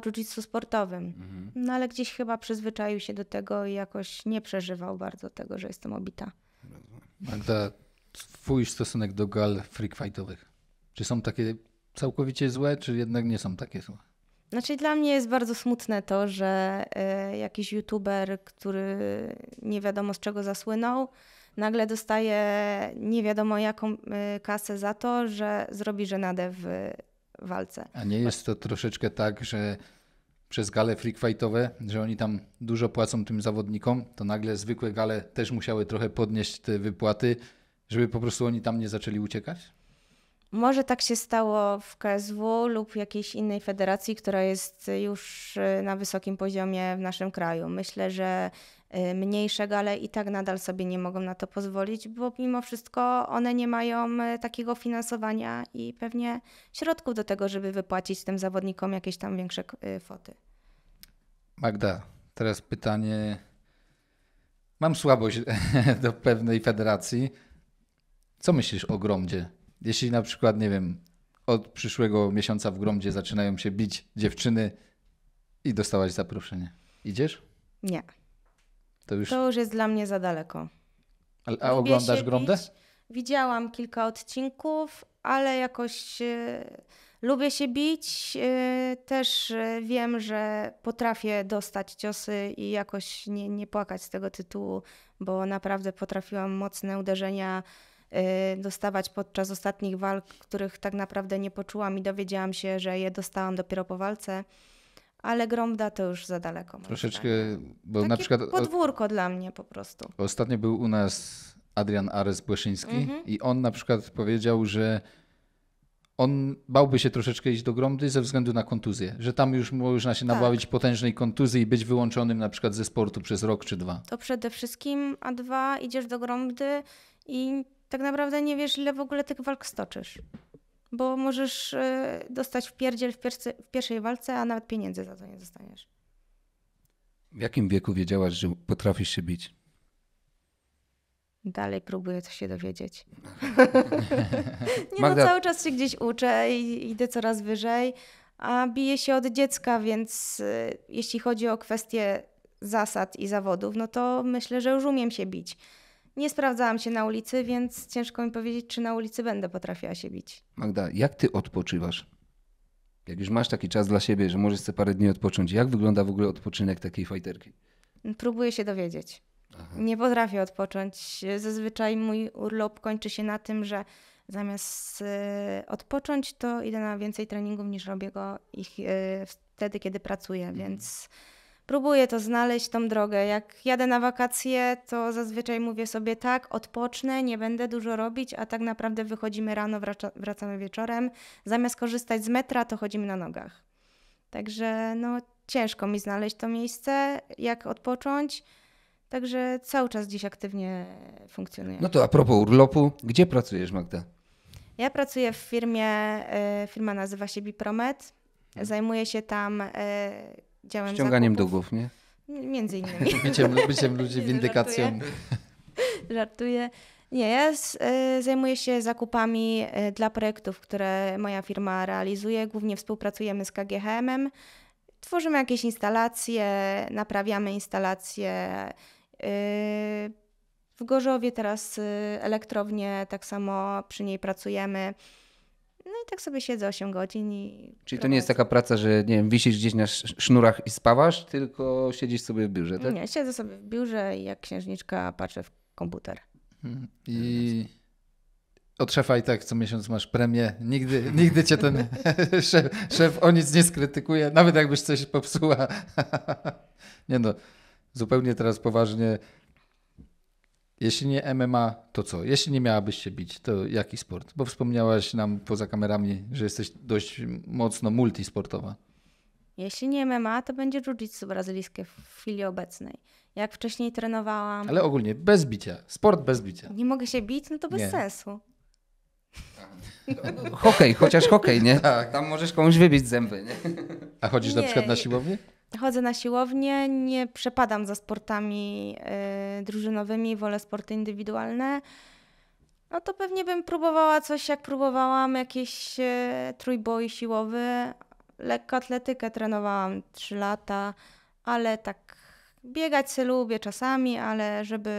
jiu-jitsu sportowym. Mm. No ale gdzieś chyba przyzwyczaił się do tego i jakoś nie przeżywał bardzo tego, że jestem obita. Magda, twój stosunek do gal freak fightowych? Czy są takie całkowicie złe, czy jednak nie są takie złe? Znaczy dla mnie jest bardzo smutne to, że y, jakiś youtuber, który nie wiadomo z czego zasłynął, nagle dostaje nie wiadomo jaką y, kasę za to, że zrobi żenadę w y, walce. A nie jest to troszeczkę tak, że przez gale freakfightowe, że oni tam dużo płacą tym zawodnikom, to nagle zwykłe gale też musiały trochę podnieść te wypłaty, żeby po prostu oni tam nie zaczęli uciekać? Może tak się stało w KSW lub jakiejś innej federacji, która jest już y, na wysokim poziomie w naszym kraju. Myślę, że y, mniejsze gale i tak nadal sobie nie mogą na to pozwolić, bo mimo wszystko one nie mają y, takiego finansowania i pewnie środków do tego, żeby wypłacić tym zawodnikom jakieś tam większe kwoty. Magda, teraz pytanie. Mam słabość do pewnej federacji. Co myślisz o Gromdzie? jeśli na przykład, nie wiem, od przyszłego miesiąca w Gromdzie zaczynają się bić dziewczyny i dostałaś zaproszenie. Idziesz? Nie. To już, to już jest dla mnie za daleko. A, a oglądasz Gromdę? Bić. Widziałam kilka odcinków, ale jakoś e, lubię się bić. E, też e, wiem, że potrafię dostać ciosy i jakoś nie, nie płakać z tego tytułu, bo naprawdę potrafiłam mocne uderzenia Y, dostawać podczas ostatnich walk, których tak naprawdę nie poczułam i dowiedziałam się, że je dostałam dopiero po walce. Ale Gromda to już za daleko. Troszeczkę, tak. bo Takie na przykład. Podwórko o... dla mnie po prostu. Ostatnio był u nas Adrian Ares Błeszyński mhm. i on na przykład powiedział, że on bałby się troszeczkę iść do Gromdy ze względu na kontuzję, że tam już można się tak. potężnej kontuzji i być wyłączonym na przykład ze sportu przez rok czy dwa. To przede wszystkim, a dwa idziesz do Gromdy i tak naprawdę nie wiesz, ile w ogóle tych walk stoczysz. Bo możesz e, dostać w pierdziel w, w pierwszej walce, a nawet pieniędzy za to nie dostaniesz. W jakim wieku wiedziałaś, że potrafisz się bić? Dalej próbuję coś się dowiedzieć. nie no, Magda... no, cały czas się gdzieś uczę i idę coraz wyżej, a biję się od dziecka, więc e, jeśli chodzi o kwestie zasad i zawodów, no to myślę, że już umiem się bić. Nie sprawdzałam się na ulicy, więc ciężko mi powiedzieć, czy na ulicy będę potrafiła się bić. Magda, jak ty odpoczywasz? Jak już masz taki czas dla siebie, że możesz sobie parę dni odpocząć, jak wygląda w ogóle odpoczynek takiej fajterki? Próbuję się dowiedzieć. Aha. Nie potrafię odpocząć. Zazwyczaj mój urlop kończy się na tym, że zamiast y, odpocząć, to idę na więcej treningów niż robię go ich, y, wtedy, kiedy pracuję, mhm. więc próbuję to znaleźć, tą drogę. Jak jadę na wakacje, to zazwyczaj mówię sobie tak, odpocznę, nie będę dużo robić, a tak naprawdę wychodzimy rano, wracamy wieczorem. Zamiast korzystać z metra, to chodzimy na nogach. Także no, ciężko mi znaleźć to miejsce, jak odpocząć. Także cały czas dziś aktywnie funkcjonuję. No to a propos urlopu, gdzie pracujesz, Magda? Ja pracuję w firmie, e, firma nazywa się Bipromet. Mhm. Zajmuję się tam e, działem Ściąganiem zakupów. długów, nie? Między innymi. byciem, byciem ludzi windykacją. Żartuję. Żartuję. Nie, ja z, y, e, zajmuję się zakupami y, dla projektów, które moja firma realizuje. Głównie współpracujemy z KGHM-em. Tworzymy jakieś instalacje, naprawiamy instalacje. Y, w Gorzowie teraz elektrownię, tak samo przy niej pracujemy no i tak sobie siedzę 8 godzin. I Czyli prowadzę. to nie jest taka praca, że nie wiem, wisisz gdzieś na sznurach i spawasz, tylko siedzisz sobie w biurze, tak? Nie, siedzę sobie w biurze i jak księżniczka patrzę w komputer. Hmm, I od szefa i tak co miesiąc masz premię. Nigdy, nigdy cię ten szef, szef o nic nie skrytykuje, nawet jakbyś coś popsuła. nie no, zupełnie teraz poważnie jeśli nie MMA, to co? Jeśli nie miałabyś się bić, to jaki sport? Bo wspomniałaś nam poza kamerami, że jesteś dość mocno multisportowa. Jeśli nie MMA, to będzie jiu-jitsu brazylijskie w chwili obecnej. Jak wcześniej trenowałam. Ale ogólnie bez bicia. Sport bez bicia. Nie mogę się bić, no to bez nie. sensu. hokej, chociaż hokej, nie? Tak. Tam możesz komuś wybić zęby, nie? A chodzisz nie. na przykład na siłownię? chodzę na siłownię, nie przepadam za sportami yy, drużynowymi, wolę sporty indywidualne. No to pewnie bym próbowała coś, jak próbowałam jakiś yy, trójboi siłowy. Lekko atletykę trenowałam 3 lata, ale tak biegać się lubię czasami, ale żeby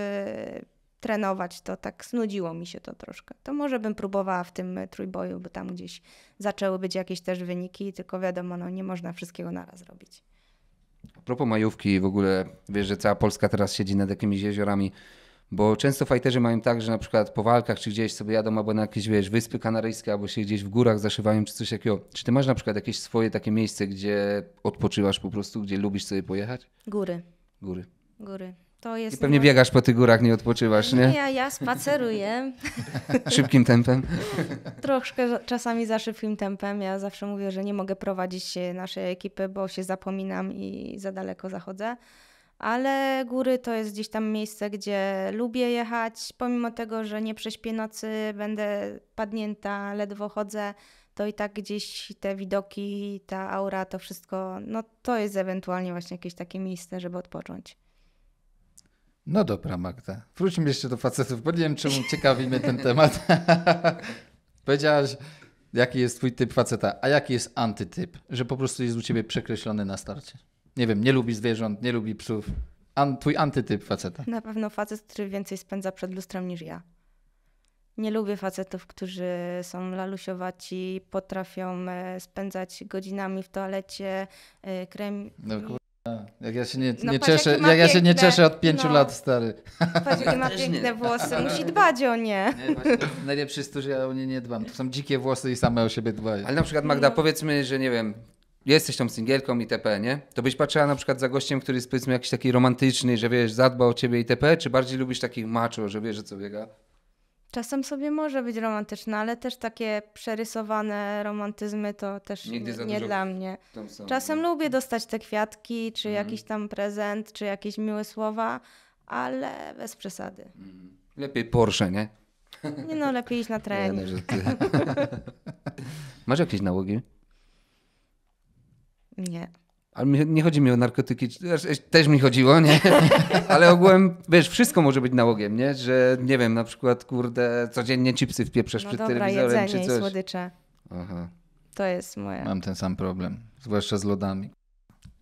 trenować, to tak znudziło mi się to troszkę. To może bym próbowała w tym trójboju, bo tam gdzieś zaczęły być jakieś też wyniki, tylko wiadomo, no nie można wszystkiego naraz robić. A propos majówki w ogóle, wiesz, że cała Polska teraz siedzi nad jakimiś jeziorami, bo często fajterzy mają tak, że na przykład po walkach czy gdzieś sobie jadą albo na jakieś, wiesz, wyspy kanaryjskie, albo się gdzieś w górach zaszywają czy coś takiego. Czy ty masz na przykład jakieś swoje takie miejsce, gdzie odpoczywasz po prostu, gdzie lubisz sobie pojechać? Góry. Góry. Góry. To jest I pewnie no... biegasz po tych górach, nie odpoczywasz, nie? Nie, ja, ja spaceruję. szybkim tempem? Troszkę czasami za szybkim tempem. Ja zawsze mówię, że nie mogę prowadzić naszej ekipy, bo się zapominam i za daleko zachodzę. Ale góry to jest gdzieś tam miejsce, gdzie lubię jechać. Pomimo tego, że nie prześpię nocy, będę padnięta, ledwo chodzę, to i tak gdzieś te widoki, ta aura, to wszystko, no to jest ewentualnie właśnie jakieś takie miejsce, żeby odpocząć. No dobra, Magda. Wróćmy jeszcze do facetów, bo nie wiem, czemu ciekawi mnie ten temat. Powiedziałaś, jaki jest twój typ faceta, a jaki jest antytyp, że po prostu jest u ciebie przekreślony na starcie. Nie wiem, nie lubi zwierząt, nie lubi psów. An, twój antytyp faceta. Na pewno facet, który więcej spędza przed lustrem niż ja. Nie lubię facetów, którzy są lalusiowaci, potrafią e, spędzać godzinami w toalecie, e, krem... No, tak. Jak ja się nie, no, patrz, cieszę, jak ja się nie cieszę od pięciu no. lat, stary. Patrz, jakie ma piękne włosy, tak. musi dbać o nie. nie najlepszy jest to, że ja o nie nie dbam. To są dzikie włosy i same o siebie dbają. Ale na przykład Magda, no. powiedzmy, że nie wiem, jesteś tą singielką itp., nie? To byś patrzyła na przykład za gościem, który jest powiedzmy jakiś taki romantyczny, że wiesz, zadba o ciebie itp., czy bardziej lubisz takich macho, że wiesz, że co biega? Czasem sobie może być romantyczna, ale też takie przerysowane romantyzmy to też Nigdy nie dla mnie. Czasem lubię dostać te kwiatki, czy mhm. jakiś tam prezent, czy jakieś miłe słowa, ale bez przesady. Mhm. Lepiej Porsche, nie? Nie no, lepiej iść na trening. Nie, no, Masz jakieś nałogi? Nie. Ale nie chodzi mi o narkotyki, też mi chodziło, nie? Ale ogółem, wiesz, wszystko może być nałogiem, nie? Że nie wiem, na przykład, kurde, codziennie chipsy wpieprzesz no przed dobra, telewizorem jedzenie czy coś. I słodycze. Aha. To jest moje. Mam ten sam problem, zwłaszcza z lodami.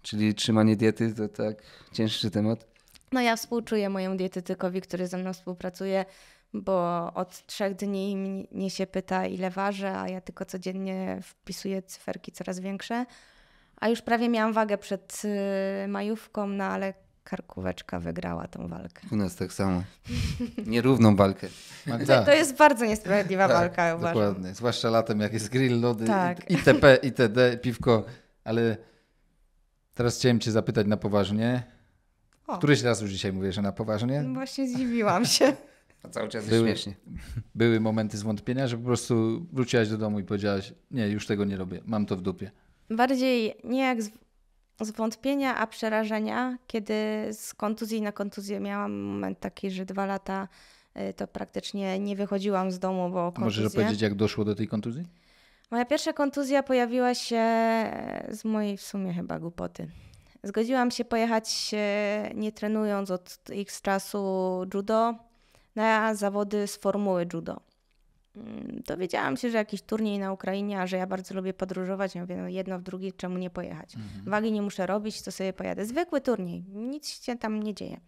Czyli trzymanie diety to tak cięższy temat. No ja współczuję mojemu dietetykowi, który ze mną współpracuje, bo od trzech dni mnie się pyta, ile ważę, a ja tylko codziennie wpisuję cyferki coraz większe. A już prawie miałam wagę przed y, majówką, no ale karkóweczka wygrała tą walkę. U nas tak samo. Nierówną walkę. To jest bardzo niesprawiedliwa tak, walka, uważam. Dokładnie. Zwłaszcza latem, jak jest grill, lody, tak. itp., itd., piwko. Ale teraz chciałem cię zapytać na poważnie. O. Któryś raz już dzisiaj mówię, że na poważnie? No właśnie zdziwiłam się. A cały czas były, śmiesznie. Były momenty zwątpienia, że po prostu wróciłaś do domu i powiedziałaś, nie, już tego nie robię, mam to w dupie bardziej nie jak z, zwątpienia, a przerażenia, kiedy z kontuzji na kontuzję miałam moment taki, że dwa lata y, to praktycznie nie wychodziłam z domu, bo kontuzja. Możesz powiedzieć, jak doszło do tej kontuzji? Moja pierwsza kontuzja pojawiła się e, z mojej w sumie chyba głupoty. Zgodziłam się pojechać e, nie trenując od x czasu judo na zawody z formuły judo. Mm, dowiedziałam się, że jakiś turniej na Ukrainie, a że ja bardzo lubię podróżować, ja mówię, no jedno w drugie, czemu nie pojechać? Mhm. Wagi nie muszę robić, to sobie pojadę. Zwykły turniej, nic się tam nie dzieje.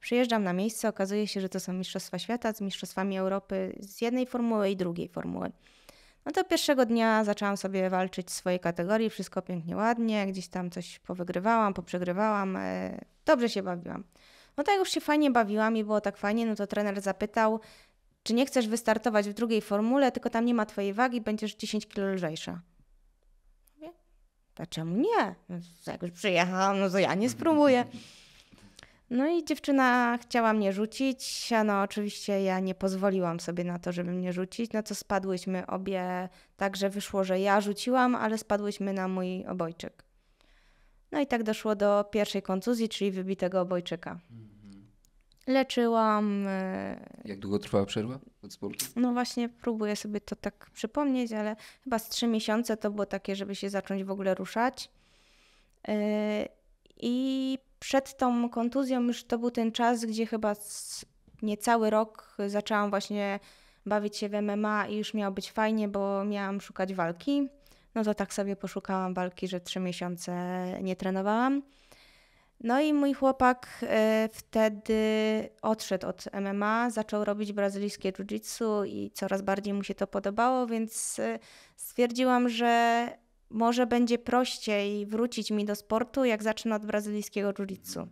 Przyjeżdżam na miejsce, okazuje się, że to są Mistrzostwa Świata z Mistrzostwami Europy z jednej formuły i drugiej formuły. No to pierwszego dnia zaczęłam sobie walczyć w swojej kategorii, wszystko pięknie, ładnie, gdzieś tam coś powygrywałam, poprzegrywałam, e, dobrze się bawiłam. No tak już się fajnie bawiłam i było tak fajnie, no to trener zapytał, czy nie chcesz wystartować w drugiej formule, tylko tam nie ma twojej wagi, będziesz 10 kg lżejsza? Mówię, a czemu nie? No, jak już przyjechałam, no to ja nie spróbuję. No i dziewczyna chciała mnie rzucić, no oczywiście ja nie pozwoliłam sobie na to, żeby mnie rzucić, no co spadłyśmy obie, także wyszło, że ja rzuciłam, ale spadłyśmy na mój obojczyk. No i tak doszło do pierwszej kontuzji, czyli wybitego obojczyka leczyłam. E, Jak długo trwała przerwa od sportu? No właśnie, próbuję sobie to tak przypomnieć, ale chyba z trzy miesiące to było takie, żeby się zacząć w ogóle ruszać. E, I przed tą kontuzją już to był ten czas, gdzie chyba niecały rok zaczęłam właśnie bawić się w MMA i już miało być fajnie, bo miałam szukać walki. No to tak sobie poszukałam walki, że trzy miesiące nie trenowałam. No i mój chłopak e, wtedy odszedł od MMA, zaczął robić brazylijskie jiu-jitsu i coraz bardziej mu się to podobało, więc e, stwierdziłam, że może będzie prościej wrócić mi do sportu, jak zacznę od brazylijskiego jiu-jitsu.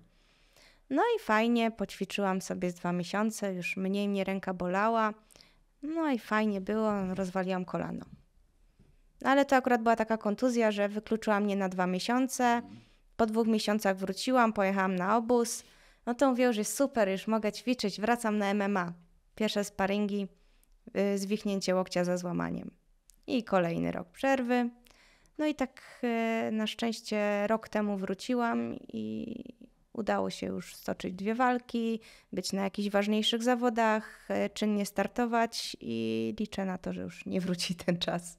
No i fajnie, poćwiczyłam sobie z dwa miesiące, już mniej mnie ręka bolała. No i fajnie było, rozwaliłam kolano. Ale to akurat była taka kontuzja, że wykluczyła mnie na dwa miesiące. Po dwóch miesiącach wróciłam, pojechałam na obóz. No to mówię, że jest super, już mogę ćwiczyć, wracam na MMA. Pierwsze sparingi, yy, zwichnięcie łokcia za złamaniem. I kolejny rok przerwy. No i tak yy, na szczęście rok temu wróciłam i udało się już stoczyć dwie walki, być na jakichś ważniejszych zawodach, yy, czynnie startować i liczę na to, że już nie wróci ten czas.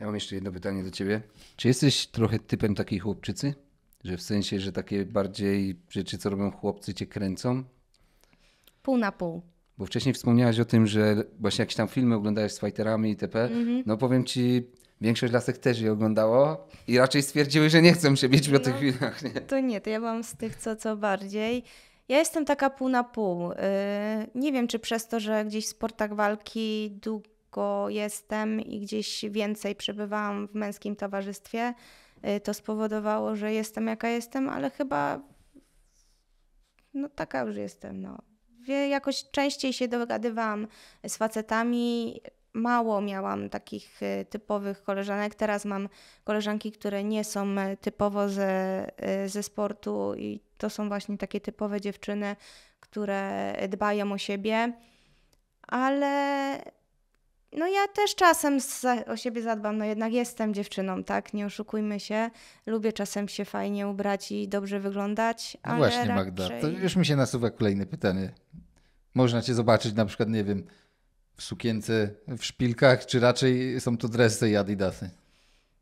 Ja mam jeszcze jedno pytanie do ciebie. Czy jesteś trochę typem takiej chłopczycy? Że w sensie, że takie bardziej rzeczy, co robią chłopcy, cię kręcą? Pół na pół. Bo wcześniej wspomniałaś o tym, że właśnie jakieś tam filmy oglądasz z fighterami itp. Mhm. No powiem ci, większość lasek też je oglądało i raczej stwierdziły, że nie chcą się bić no, tych filmach. Nie? To nie, to ja mam z tych co, co bardziej. Ja jestem taka pół na pół. Y, nie wiem, czy przez to, że gdzieś w sportach walki długo jestem i gdzieś więcej przebywałam w męskim towarzystwie, Y, to spowodowało, że jestem jaka jestem, ale chyba no taka już jestem. No. Jakoś częściej się dogadywałam z facetami, mało miałam takich y, typowych koleżanek. Teraz mam koleżanki, które nie są e, typowo ze, e, ze sportu i to są właśnie takie typowe dziewczyny, które dbają o siebie. Ale no ja też czasem o siebie zadbam, no jednak jestem dziewczyną, tak? Nie oszukujmy się. Lubię czasem się fajnie ubrać i dobrze wyglądać. No właśnie, raczej... Magda, to już mi się nasuwa kolejne pytanie. Można cię zobaczyć na przykład, nie wiem, w sukience, w szpilkach, czy raczej są to dresy i adidasy?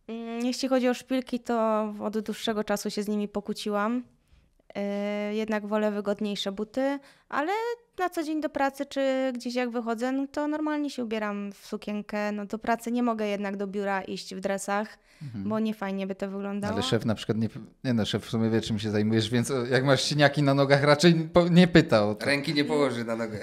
Mm, jeśli chodzi o szpilki, to od dłuższego czasu się z nimi pokłóciłam. Yy, jednak wolę wygodniejsze buty, ale na co dzień do pracy czy gdzieś jak wychodzę, no to normalnie się ubieram w sukienkę. No do pracy nie mogę jednak do biura iść w dresach, mhm. bo nie fajnie by to wyglądało. Ale szef na przykład nie, nie no, szef w sumie wie czym się zajmujesz, więc jak masz siniaki na nogach raczej nie pytał. Ręki nie położy na nogę.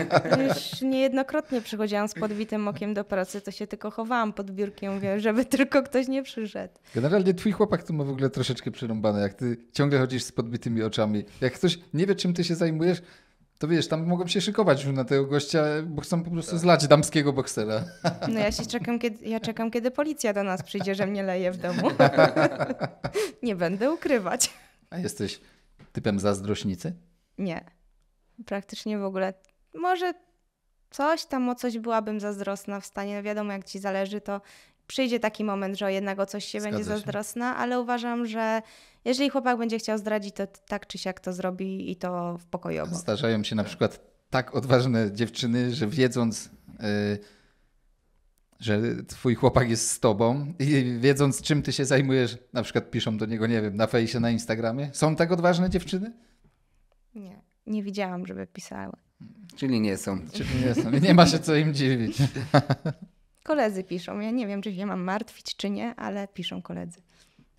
Już niejednokrotnie przychodziłam z podbitym okiem do pracy, to się tylko chowałam pod biurkiem, żeby tylko ktoś nie przyszedł. Generalnie twój chłopak to ma w ogóle troszeczkę przerąbane, jak ty ciągle chodzisz z podbitymi oczami. Jak ktoś nie wie czym ty się zajmujesz, to wiesz, tam mogą się szykować już na tego gościa, bo chcą po prostu zlać damskiego boksera. No ja się czekam, kiedy, ja czekam, kiedy policja do nas przyjdzie, że mnie leje w domu. nie będę ukrywać. A jesteś typem zazdrośnicy? Nie. Praktycznie w ogóle. Może coś tam o coś byłabym zazdrosna w stanie. No wiadomo, jak ci zależy, to przyjdzie taki moment, że o jednego coś się Zgadza będzie zazdrosna, się. ale uważam, że jeżeli chłopak będzie chciał zdradzić, to tak czy siak to zrobi i to w pokoju obok. Zdarzają się na przykład tak odważne dziewczyny, że wiedząc... Yy że twój chłopak jest z tobą i wiedząc czym ty się zajmujesz, na przykład piszą do niego, nie wiem, na fejsie, na Instagramie. Są tak odważne dziewczyny? Nie, nie widziałam, żeby pisały. Czyli nie są. Czyli nie są. Nie ma się co im dziwić. Koledzy piszą. Ja nie wiem, czy się mam martwić, czy nie, ale piszą koledzy.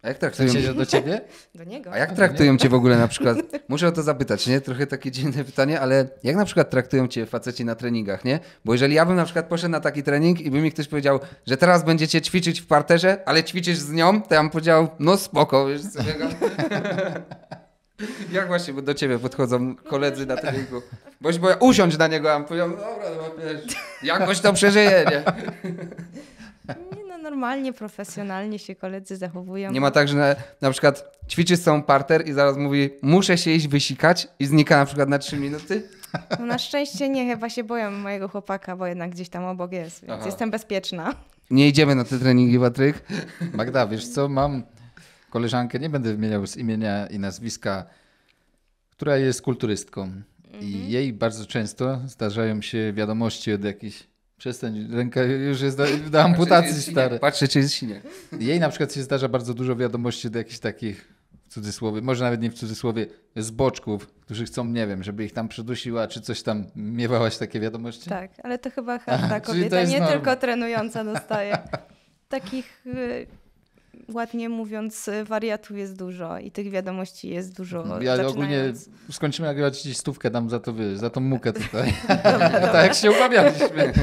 A jak traktują cię do ciebie? Do niego. A jak traktują cię w ogóle na przykład? Muszę o to zapytać, nie? Trochę takie dziwne pytanie, ale jak na przykład traktują cię faceci na treningach, nie? Bo jeżeli ja bym na przykład poszedł na taki trening i by mi ktoś powiedział, że teraz będziecie ćwiczyć w parterze, ale ćwiczysz z nią, to ja bym powiedział, no spoko, wiesz co? Jak właśnie do ciebie podchodzą koledzy na treningu? Boś bo ja usiądź na niego, a on powiedział, no dobra, no, wiesz, jakoś to przeżyję, nie? normalnie, profesjonalnie się koledzy zachowują. Nie ma tak, że na, na przykład ćwiczysz całą parter i zaraz mówi, muszę się iść wysikać i znika na przykład na trzy minuty? No na szczęście nie, chyba się boję mojego chłopaka, bo jednak gdzieś tam obok jest, więc Aha. jestem bezpieczna. Nie idziemy na te treningi, Patryk. Magda, wiesz co, mam koleżankę, nie będę wymieniał z imienia i nazwiska, która jest kulturystką. I mhm. jej bardzo często zdarzają się wiadomości od jakichś Przestań, ręka już jest do, do amputacji patrzę, stary. Patrzę, czy jest siniak. Jej na przykład się zdarza bardzo dużo wiadomości do jakichś takich, w cudzysłowie, może nawet nie w cudzysłowie, zboczków, którzy chcą, nie wiem, żeby ich tam przedusiła czy coś tam, miewałaś takie wiadomości? Tak, ale to chyba każda kobieta, nie norma. tylko trenująca dostaje. Takich y, ładnie mówiąc, y, wariatów jest dużo i tych wiadomości jest dużo. No, ja zaczynając... ogólnie skończymy grać ci stówkę dam za to, wiesz, za tą mukę tutaj. tak jak się umawialiśmy.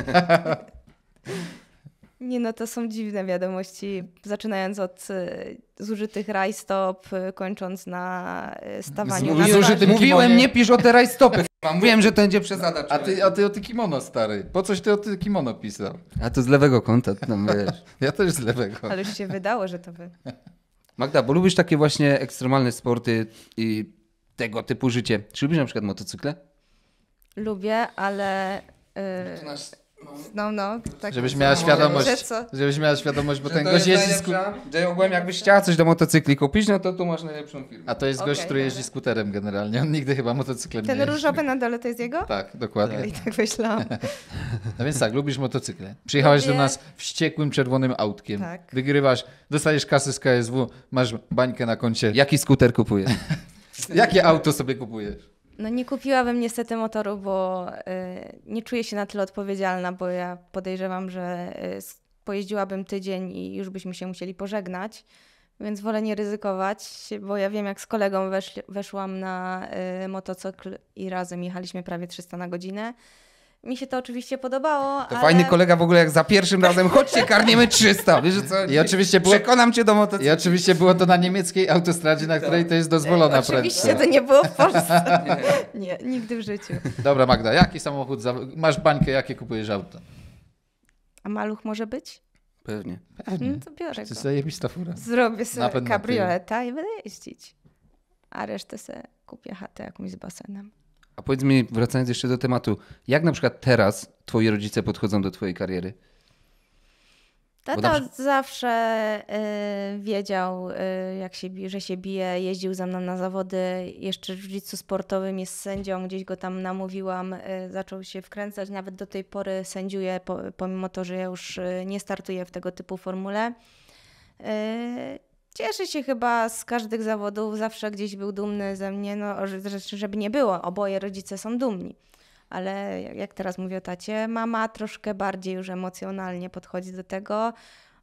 Nie no, to są dziwne wiadomości, zaczynając od y, zużytych rajstop, y, kończąc na stawaniu. Z, na zużytym Mówiłem, nie pisz o te rajstopy. Wam wiem, że to będzie przesada. A ty, a ty o ty kimono, stary. Po coś ty o ty kimono pisał? A to z lewego kąta, tam wiesz. ja też z lewego. Ale już się wydało, że to wy. Magda, bo lubisz takie właśnie ekstremalne sporty i tego typu życie. Czy lubisz na przykład motocykle? Lubię, ale... Yy... No, no. Tak żebyś miała świadomość, żebyś miała świadomość, bo że ten gość jeździ... Sku... Że jakbyś chciała coś do motocykli kupić, no to tu masz najlepszą firmę. A to jest okay, gość, który jeździ skuterem generalnie. On nigdy chyba motocyklem ten nie Ten różowy na dole to jest jego? Tak, dokładnie. Tak. I tak myślałam. no więc tak, lubisz motocykle. Przyjechałeś do nas wściekłym czerwonym autkiem. Tak. Wygrywasz, dostajesz kasy z KSW, masz bańkę na koncie. Jaki skuter kupujesz? Jakie auto sobie kupujesz? No nie kupiłabym niestety motoru, bo y, nie czuję się na tyle odpowiedzialna, bo ja podejrzewam, że y, pojeździłabym tydzień i już byśmy się musieli pożegnać, więc wolę nie ryzykować, bo ja wiem, jak z kolegą weszli, weszłam na y, motocykl i razem jechaliśmy prawie 300 na godzinę mi się to oczywiście podobało. To ale... fajny kolega w ogóle, jak za pierwszym razem, chodźcie, karniemy 300. Wiesz co? I oczywiście było... Przekonam cię do motocykla. I oczywiście było to na niemieckiej autostradzie, na tak. której to jest dozwolona e, prędkość. Oczywiście to nie było w Polsce. Nie, nigdy w życiu. Dobra, Magda, jaki samochód? Za... Masz bańkę, jakie kupujesz auto? A maluch może być? Pewnie. Pewnie. No to biorę zajebista fura. Zrobię sobie kabrioleta i będę jeździć. A resztę sobie kupię chatę jakąś z basenem. A powiedz mi, wracając jeszcze do tematu, jak na przykład teraz twoi rodzice podchodzą do twojej kariery? Tata tam... zawsze y, wiedział, y, jak się, że się bije, jeździł ze mną na zawody, jeszcze w rodzicu sportowym jest sędzią, gdzieś go tam namówiłam, y, zaczął się wkręcać, nawet do tej pory sędziuje, po, pomimo to, że ja już y, nie startuję w tego typu formule. Y, Cieszy się chyba z każdych zawodów, zawsze gdzieś był dumny ze mnie, no żeby nie było, oboje rodzice są dumni. Ale jak teraz mówię o tacie, mama troszkę bardziej już emocjonalnie podchodzi do tego,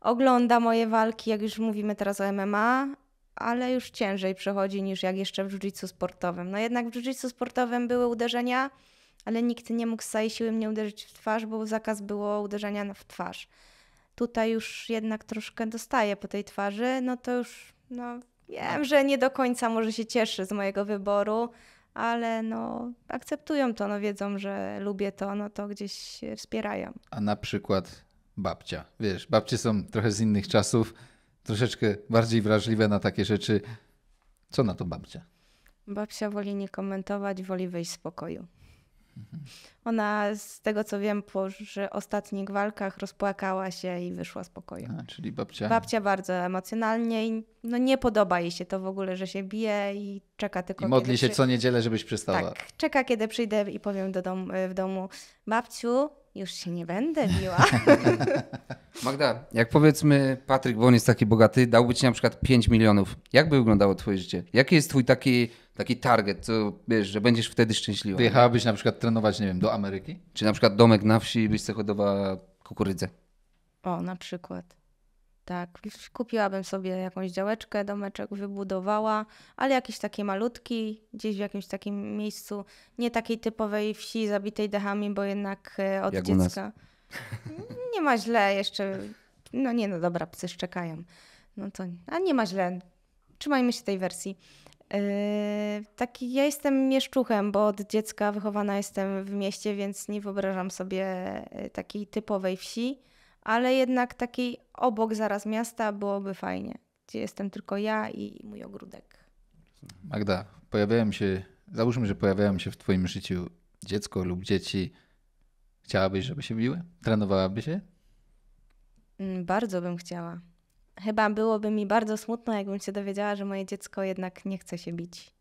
ogląda moje walki, jak już mówimy teraz o MMA, ale już ciężej przechodzi niż jak jeszcze w jiu sportowym. No jednak w jiu sportowym były uderzenia, ale nikt nie mógł z całej siły mnie uderzyć w twarz, bo zakaz było uderzenia w twarz tutaj już jednak troszkę dostaję po tej twarzy, no to już no, wiem, że nie do końca może się cieszy z mojego wyboru, ale no, akceptują to, no wiedzą, że lubię to, no to gdzieś się wspierają. A na przykład babcia. Wiesz, babcie są trochę z innych czasów, troszeczkę bardziej wrażliwe na takie rzeczy. Co na to babcia? Babcia woli nie komentować, woli wyjść z pokoju. Ona z tego co wiem, po ostatnich walkach rozpłakała się i wyszła z pokoju. A, czyli babcia. Babcia bardzo emocjonalnie i no nie podoba jej się to w ogóle, że się bije i czeka tylko. I modli się przy... co niedzielę, żebyś przystała. Tak, czeka kiedy przyjdę i powiem do dom, w domu, babciu, już się nie będę miła. Magda, jak powiedzmy Patryk, bo on jest taki bogaty, dałby ci na przykład 5 milionów. Jak by wyglądało twoje życie? Jaki jest twój taki, taki target, co wiesz, że będziesz wtedy szczęśliwa? Wyjechałabyś na przykład trenować, nie wiem, do Ameryki? Czy na przykład domek na wsi byś sobie kukurydzę? O, na przykład tak. Kupiłabym sobie jakąś działeczkę, domeczek wybudowała, ale jakiś taki malutki, gdzieś w jakimś takim miejscu, nie takiej typowej wsi zabitej dechami, bo jednak e, od Jak dziecka nie ma źle jeszcze. No nie, no dobra, psy szczekają. No to, a nie ma źle. Trzymajmy się tej wersji. Yy, ja jestem mieszczuchem, bo od dziecka wychowana jestem w mieście, więc nie wyobrażam sobie e, takiej typowej wsi ale jednak takiej obok zaraz miasta byłoby fajnie, gdzie jestem tylko ja i mój ogródek. Magda, pojawiają się, załóżmy, że pojawiają się w Twoim życiu dziecko lub dzieci. Chciałabyś, żeby się biły? Trenowałaby się? Mm, bardzo bym chciała. Chyba byłoby mi bardzo smutno, jakbym się dowiedziała, że moje dziecko jednak nie chce się bić.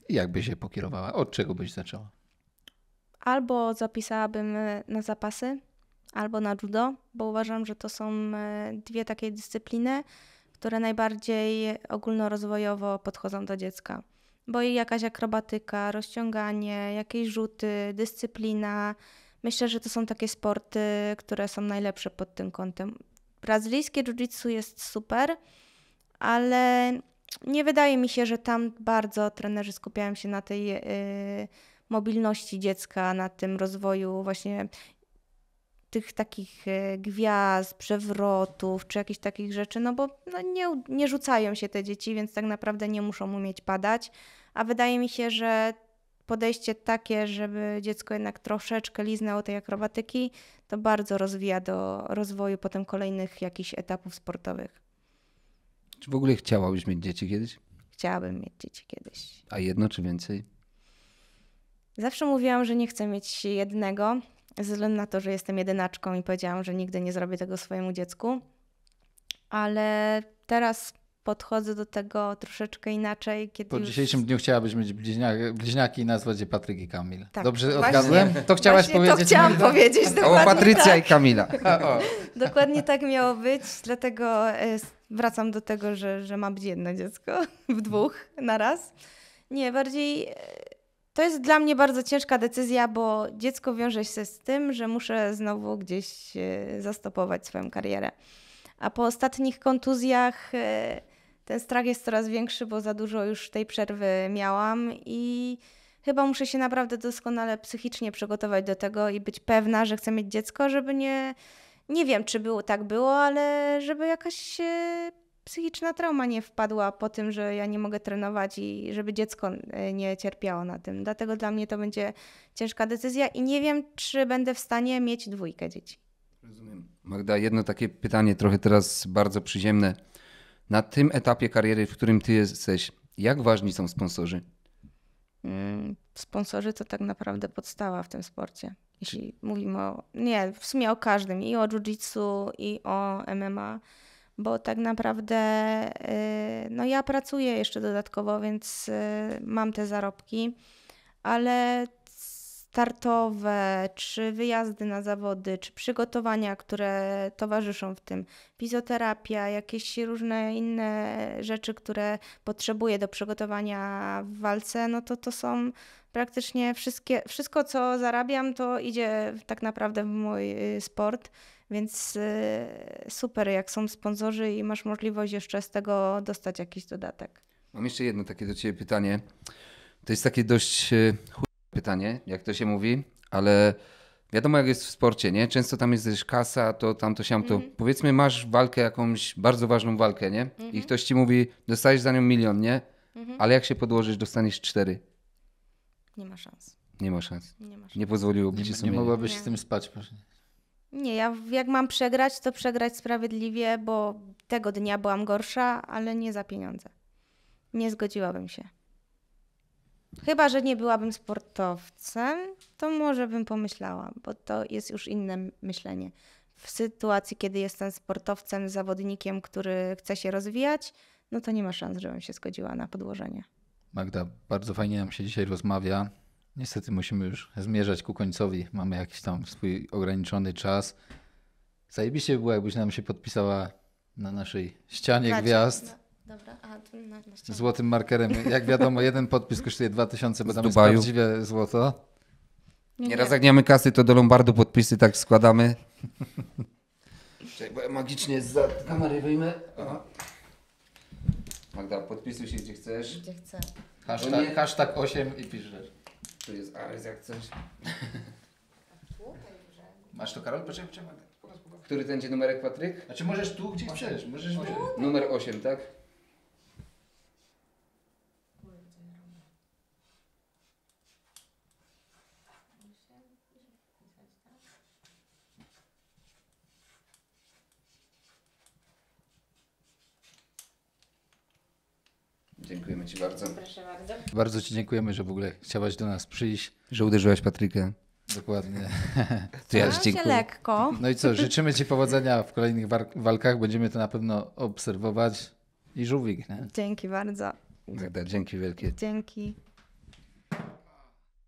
Jak jakby się pokierowała? Od czego byś zaczęła? Albo zapisałabym e, na zapasy, albo na judo, bo uważam, że to są e, dwie takie dyscypliny, które najbardziej ogólnorozwojowo podchodzą do dziecka. Bo i jakaś akrobatyka, rozciąganie, jakieś rzuty, dyscyplina. Myślę, że to są takie sporty, które są najlepsze pod tym kątem. Brazylijskie jiu-jitsu jest super, ale nie wydaje mi się, że tam bardzo trenerzy skupiają się na tej yy, mobilności dziecka, na tym rozwoju właśnie tych takich e, gwiazd, przewrotów czy jakichś takich rzeczy, no bo no nie, nie rzucają się te dzieci, więc tak naprawdę nie muszą umieć padać. A wydaje mi się, że podejście takie, żeby dziecko jednak troszeczkę liznęło tej akrobatyki, to bardzo rozwija do rozwoju potem kolejnych jakichś etapów sportowych. Czy w ogóle chciałabyś mieć dzieci kiedyś? Chciałabym mieć dzieci kiedyś. A jedno czy więcej? Zawsze mówiłam, że nie chcę mieć jednego ze względu na to, że jestem jedynaczką i powiedziałam, że nigdy nie zrobię tego swojemu dziecku. Ale teraz podchodzę do tego troszeczkę inaczej. Kiedy po już... dzisiejszym dniu chciałabyś mieć bliźniaki, bliźniaki i nazwać je Patryk i Kamil. Tak, Dobrze odgadłem? To chciałaś powiedzieć? To chciałam powiedzieć powiedzieć. O Patrycja tak. i Kamila. O, Dokładnie tak miało być, dlatego e, wracam do tego, że, że ma być jedno dziecko w dwóch na raz. Nie, bardziej e, to jest dla mnie bardzo ciężka decyzja, bo dziecko wiąże się z tym, że muszę znowu gdzieś e, zastopować swoją karierę. A po ostatnich kontuzjach e, ten strach jest coraz większy, bo za dużo już tej przerwy miałam i chyba muszę się naprawdę doskonale psychicznie przygotować do tego i być pewna, że chcę mieć dziecko, żeby nie. Nie wiem, czy było tak było, ale żeby jakaś psychiczna trauma nie wpadła po tym, że ja nie mogę trenować i żeby dziecko e, nie cierpiało na tym. Dlatego dla mnie to będzie ciężka decyzja i nie wiem, czy będę w stanie mieć dwójkę dzieci. Rozumiem. Magda, jedno takie pytanie, trochę teraz bardzo przyziemne. Na tym etapie kariery, w którym ty jesteś, jak ważni są sponsorzy? Mm, sponsorzy to tak naprawdę podstawa w tym sporcie. Jeśli mówimy o. Nie, w sumie o każdym i o jiu-jitsu, i o MMA bo tak naprawdę y, no ja pracuję jeszcze dodatkowo, więc y, mam te zarobki, ale startowe, czy wyjazdy na zawody, czy przygotowania, które towarzyszą w tym, fizjoterapia, jakieś różne inne rzeczy, które potrzebuję do przygotowania w walce, no to to są praktycznie wszystkie, wszystko co zarabiam, to idzie tak naprawdę w mój y, sport więc y, super, jak są sponsorzy i masz możliwość jeszcze z tego dostać jakiś dodatek. Mam jeszcze jedno takie do Ciebie pytanie. To jest takie dość y, chuj pytanie, jak to się mówi, ale wiadomo jak jest w sporcie, nie? Często tam jest też kasa, to tamto, siamto. Mm -hmm. Powiedzmy masz walkę jakąś, bardzo ważną walkę, nie? Mm I mhm. ktoś Ci mówi, dostajesz za nią milion, nie? Mhm. Ale jak się podłożysz, dostaniesz cztery. Nie ma szans. Nie ma szans. Nie, ma szans. nie pozwoliłoby nie, Ci Nie mogłabyś z tym spać. Proszę. Nie, ja jak mam przegrać, to przegrać sprawiedliwie, bo tego dnia byłam gorsza, ale nie za pieniądze. Nie zgodziłabym się. Chyba, że nie byłabym sportowcem, to może bym pomyślała, bo to jest już inne myślenie. W sytuacji, kiedy jestem sportowcem, zawodnikiem, który chce się rozwijać, no to nie ma szans, żebym się zgodziła na podłożenie. Magda, bardzo fajnie nam się dzisiaj rozmawia. Niestety musimy już zmierzać ku końcowi. Mamy jakiś tam swój ograniczony czas. Zajebiście by było, jakbyś nam się podpisała na naszej ścianie gwiazd. dobra, a na, na Złotym markerem. Jak wiadomo, jeden podpis kosztuje 2000, bo tam jest prawdziwe złoto. Nie, Nieraz nie. jak nie mamy kasy, to do Lombardu podpisy tak składamy. Czekaj, bo magicznie z kamery wyjmę. Aha. Magda, podpisuj się gdzie chcesz. Gdzie chcę. Hashtag, no hashtag 8 i piszesz. Tu jest Ares jak coś. Masz to Karol? Poczekaj, poczekaj. Który ten numerek Patryk? Znaczy możesz tu gdzieś przejść, możesz... No Numer 8, tak? Dziękujemy Ci bardzo. Proszę bardzo. Bardzo Ci dziękujemy, że w ogóle chciałaś do nas przyjść, że uderzyłaś Patrykę. Dokładnie. To ja ci dziękuję. lekko. No i co, życzymy Ci powodzenia w kolejnych walkach. Będziemy to na pewno obserwować. I żółwik. Nie? Dzięki bardzo. dzięki wielkie. Dzięki.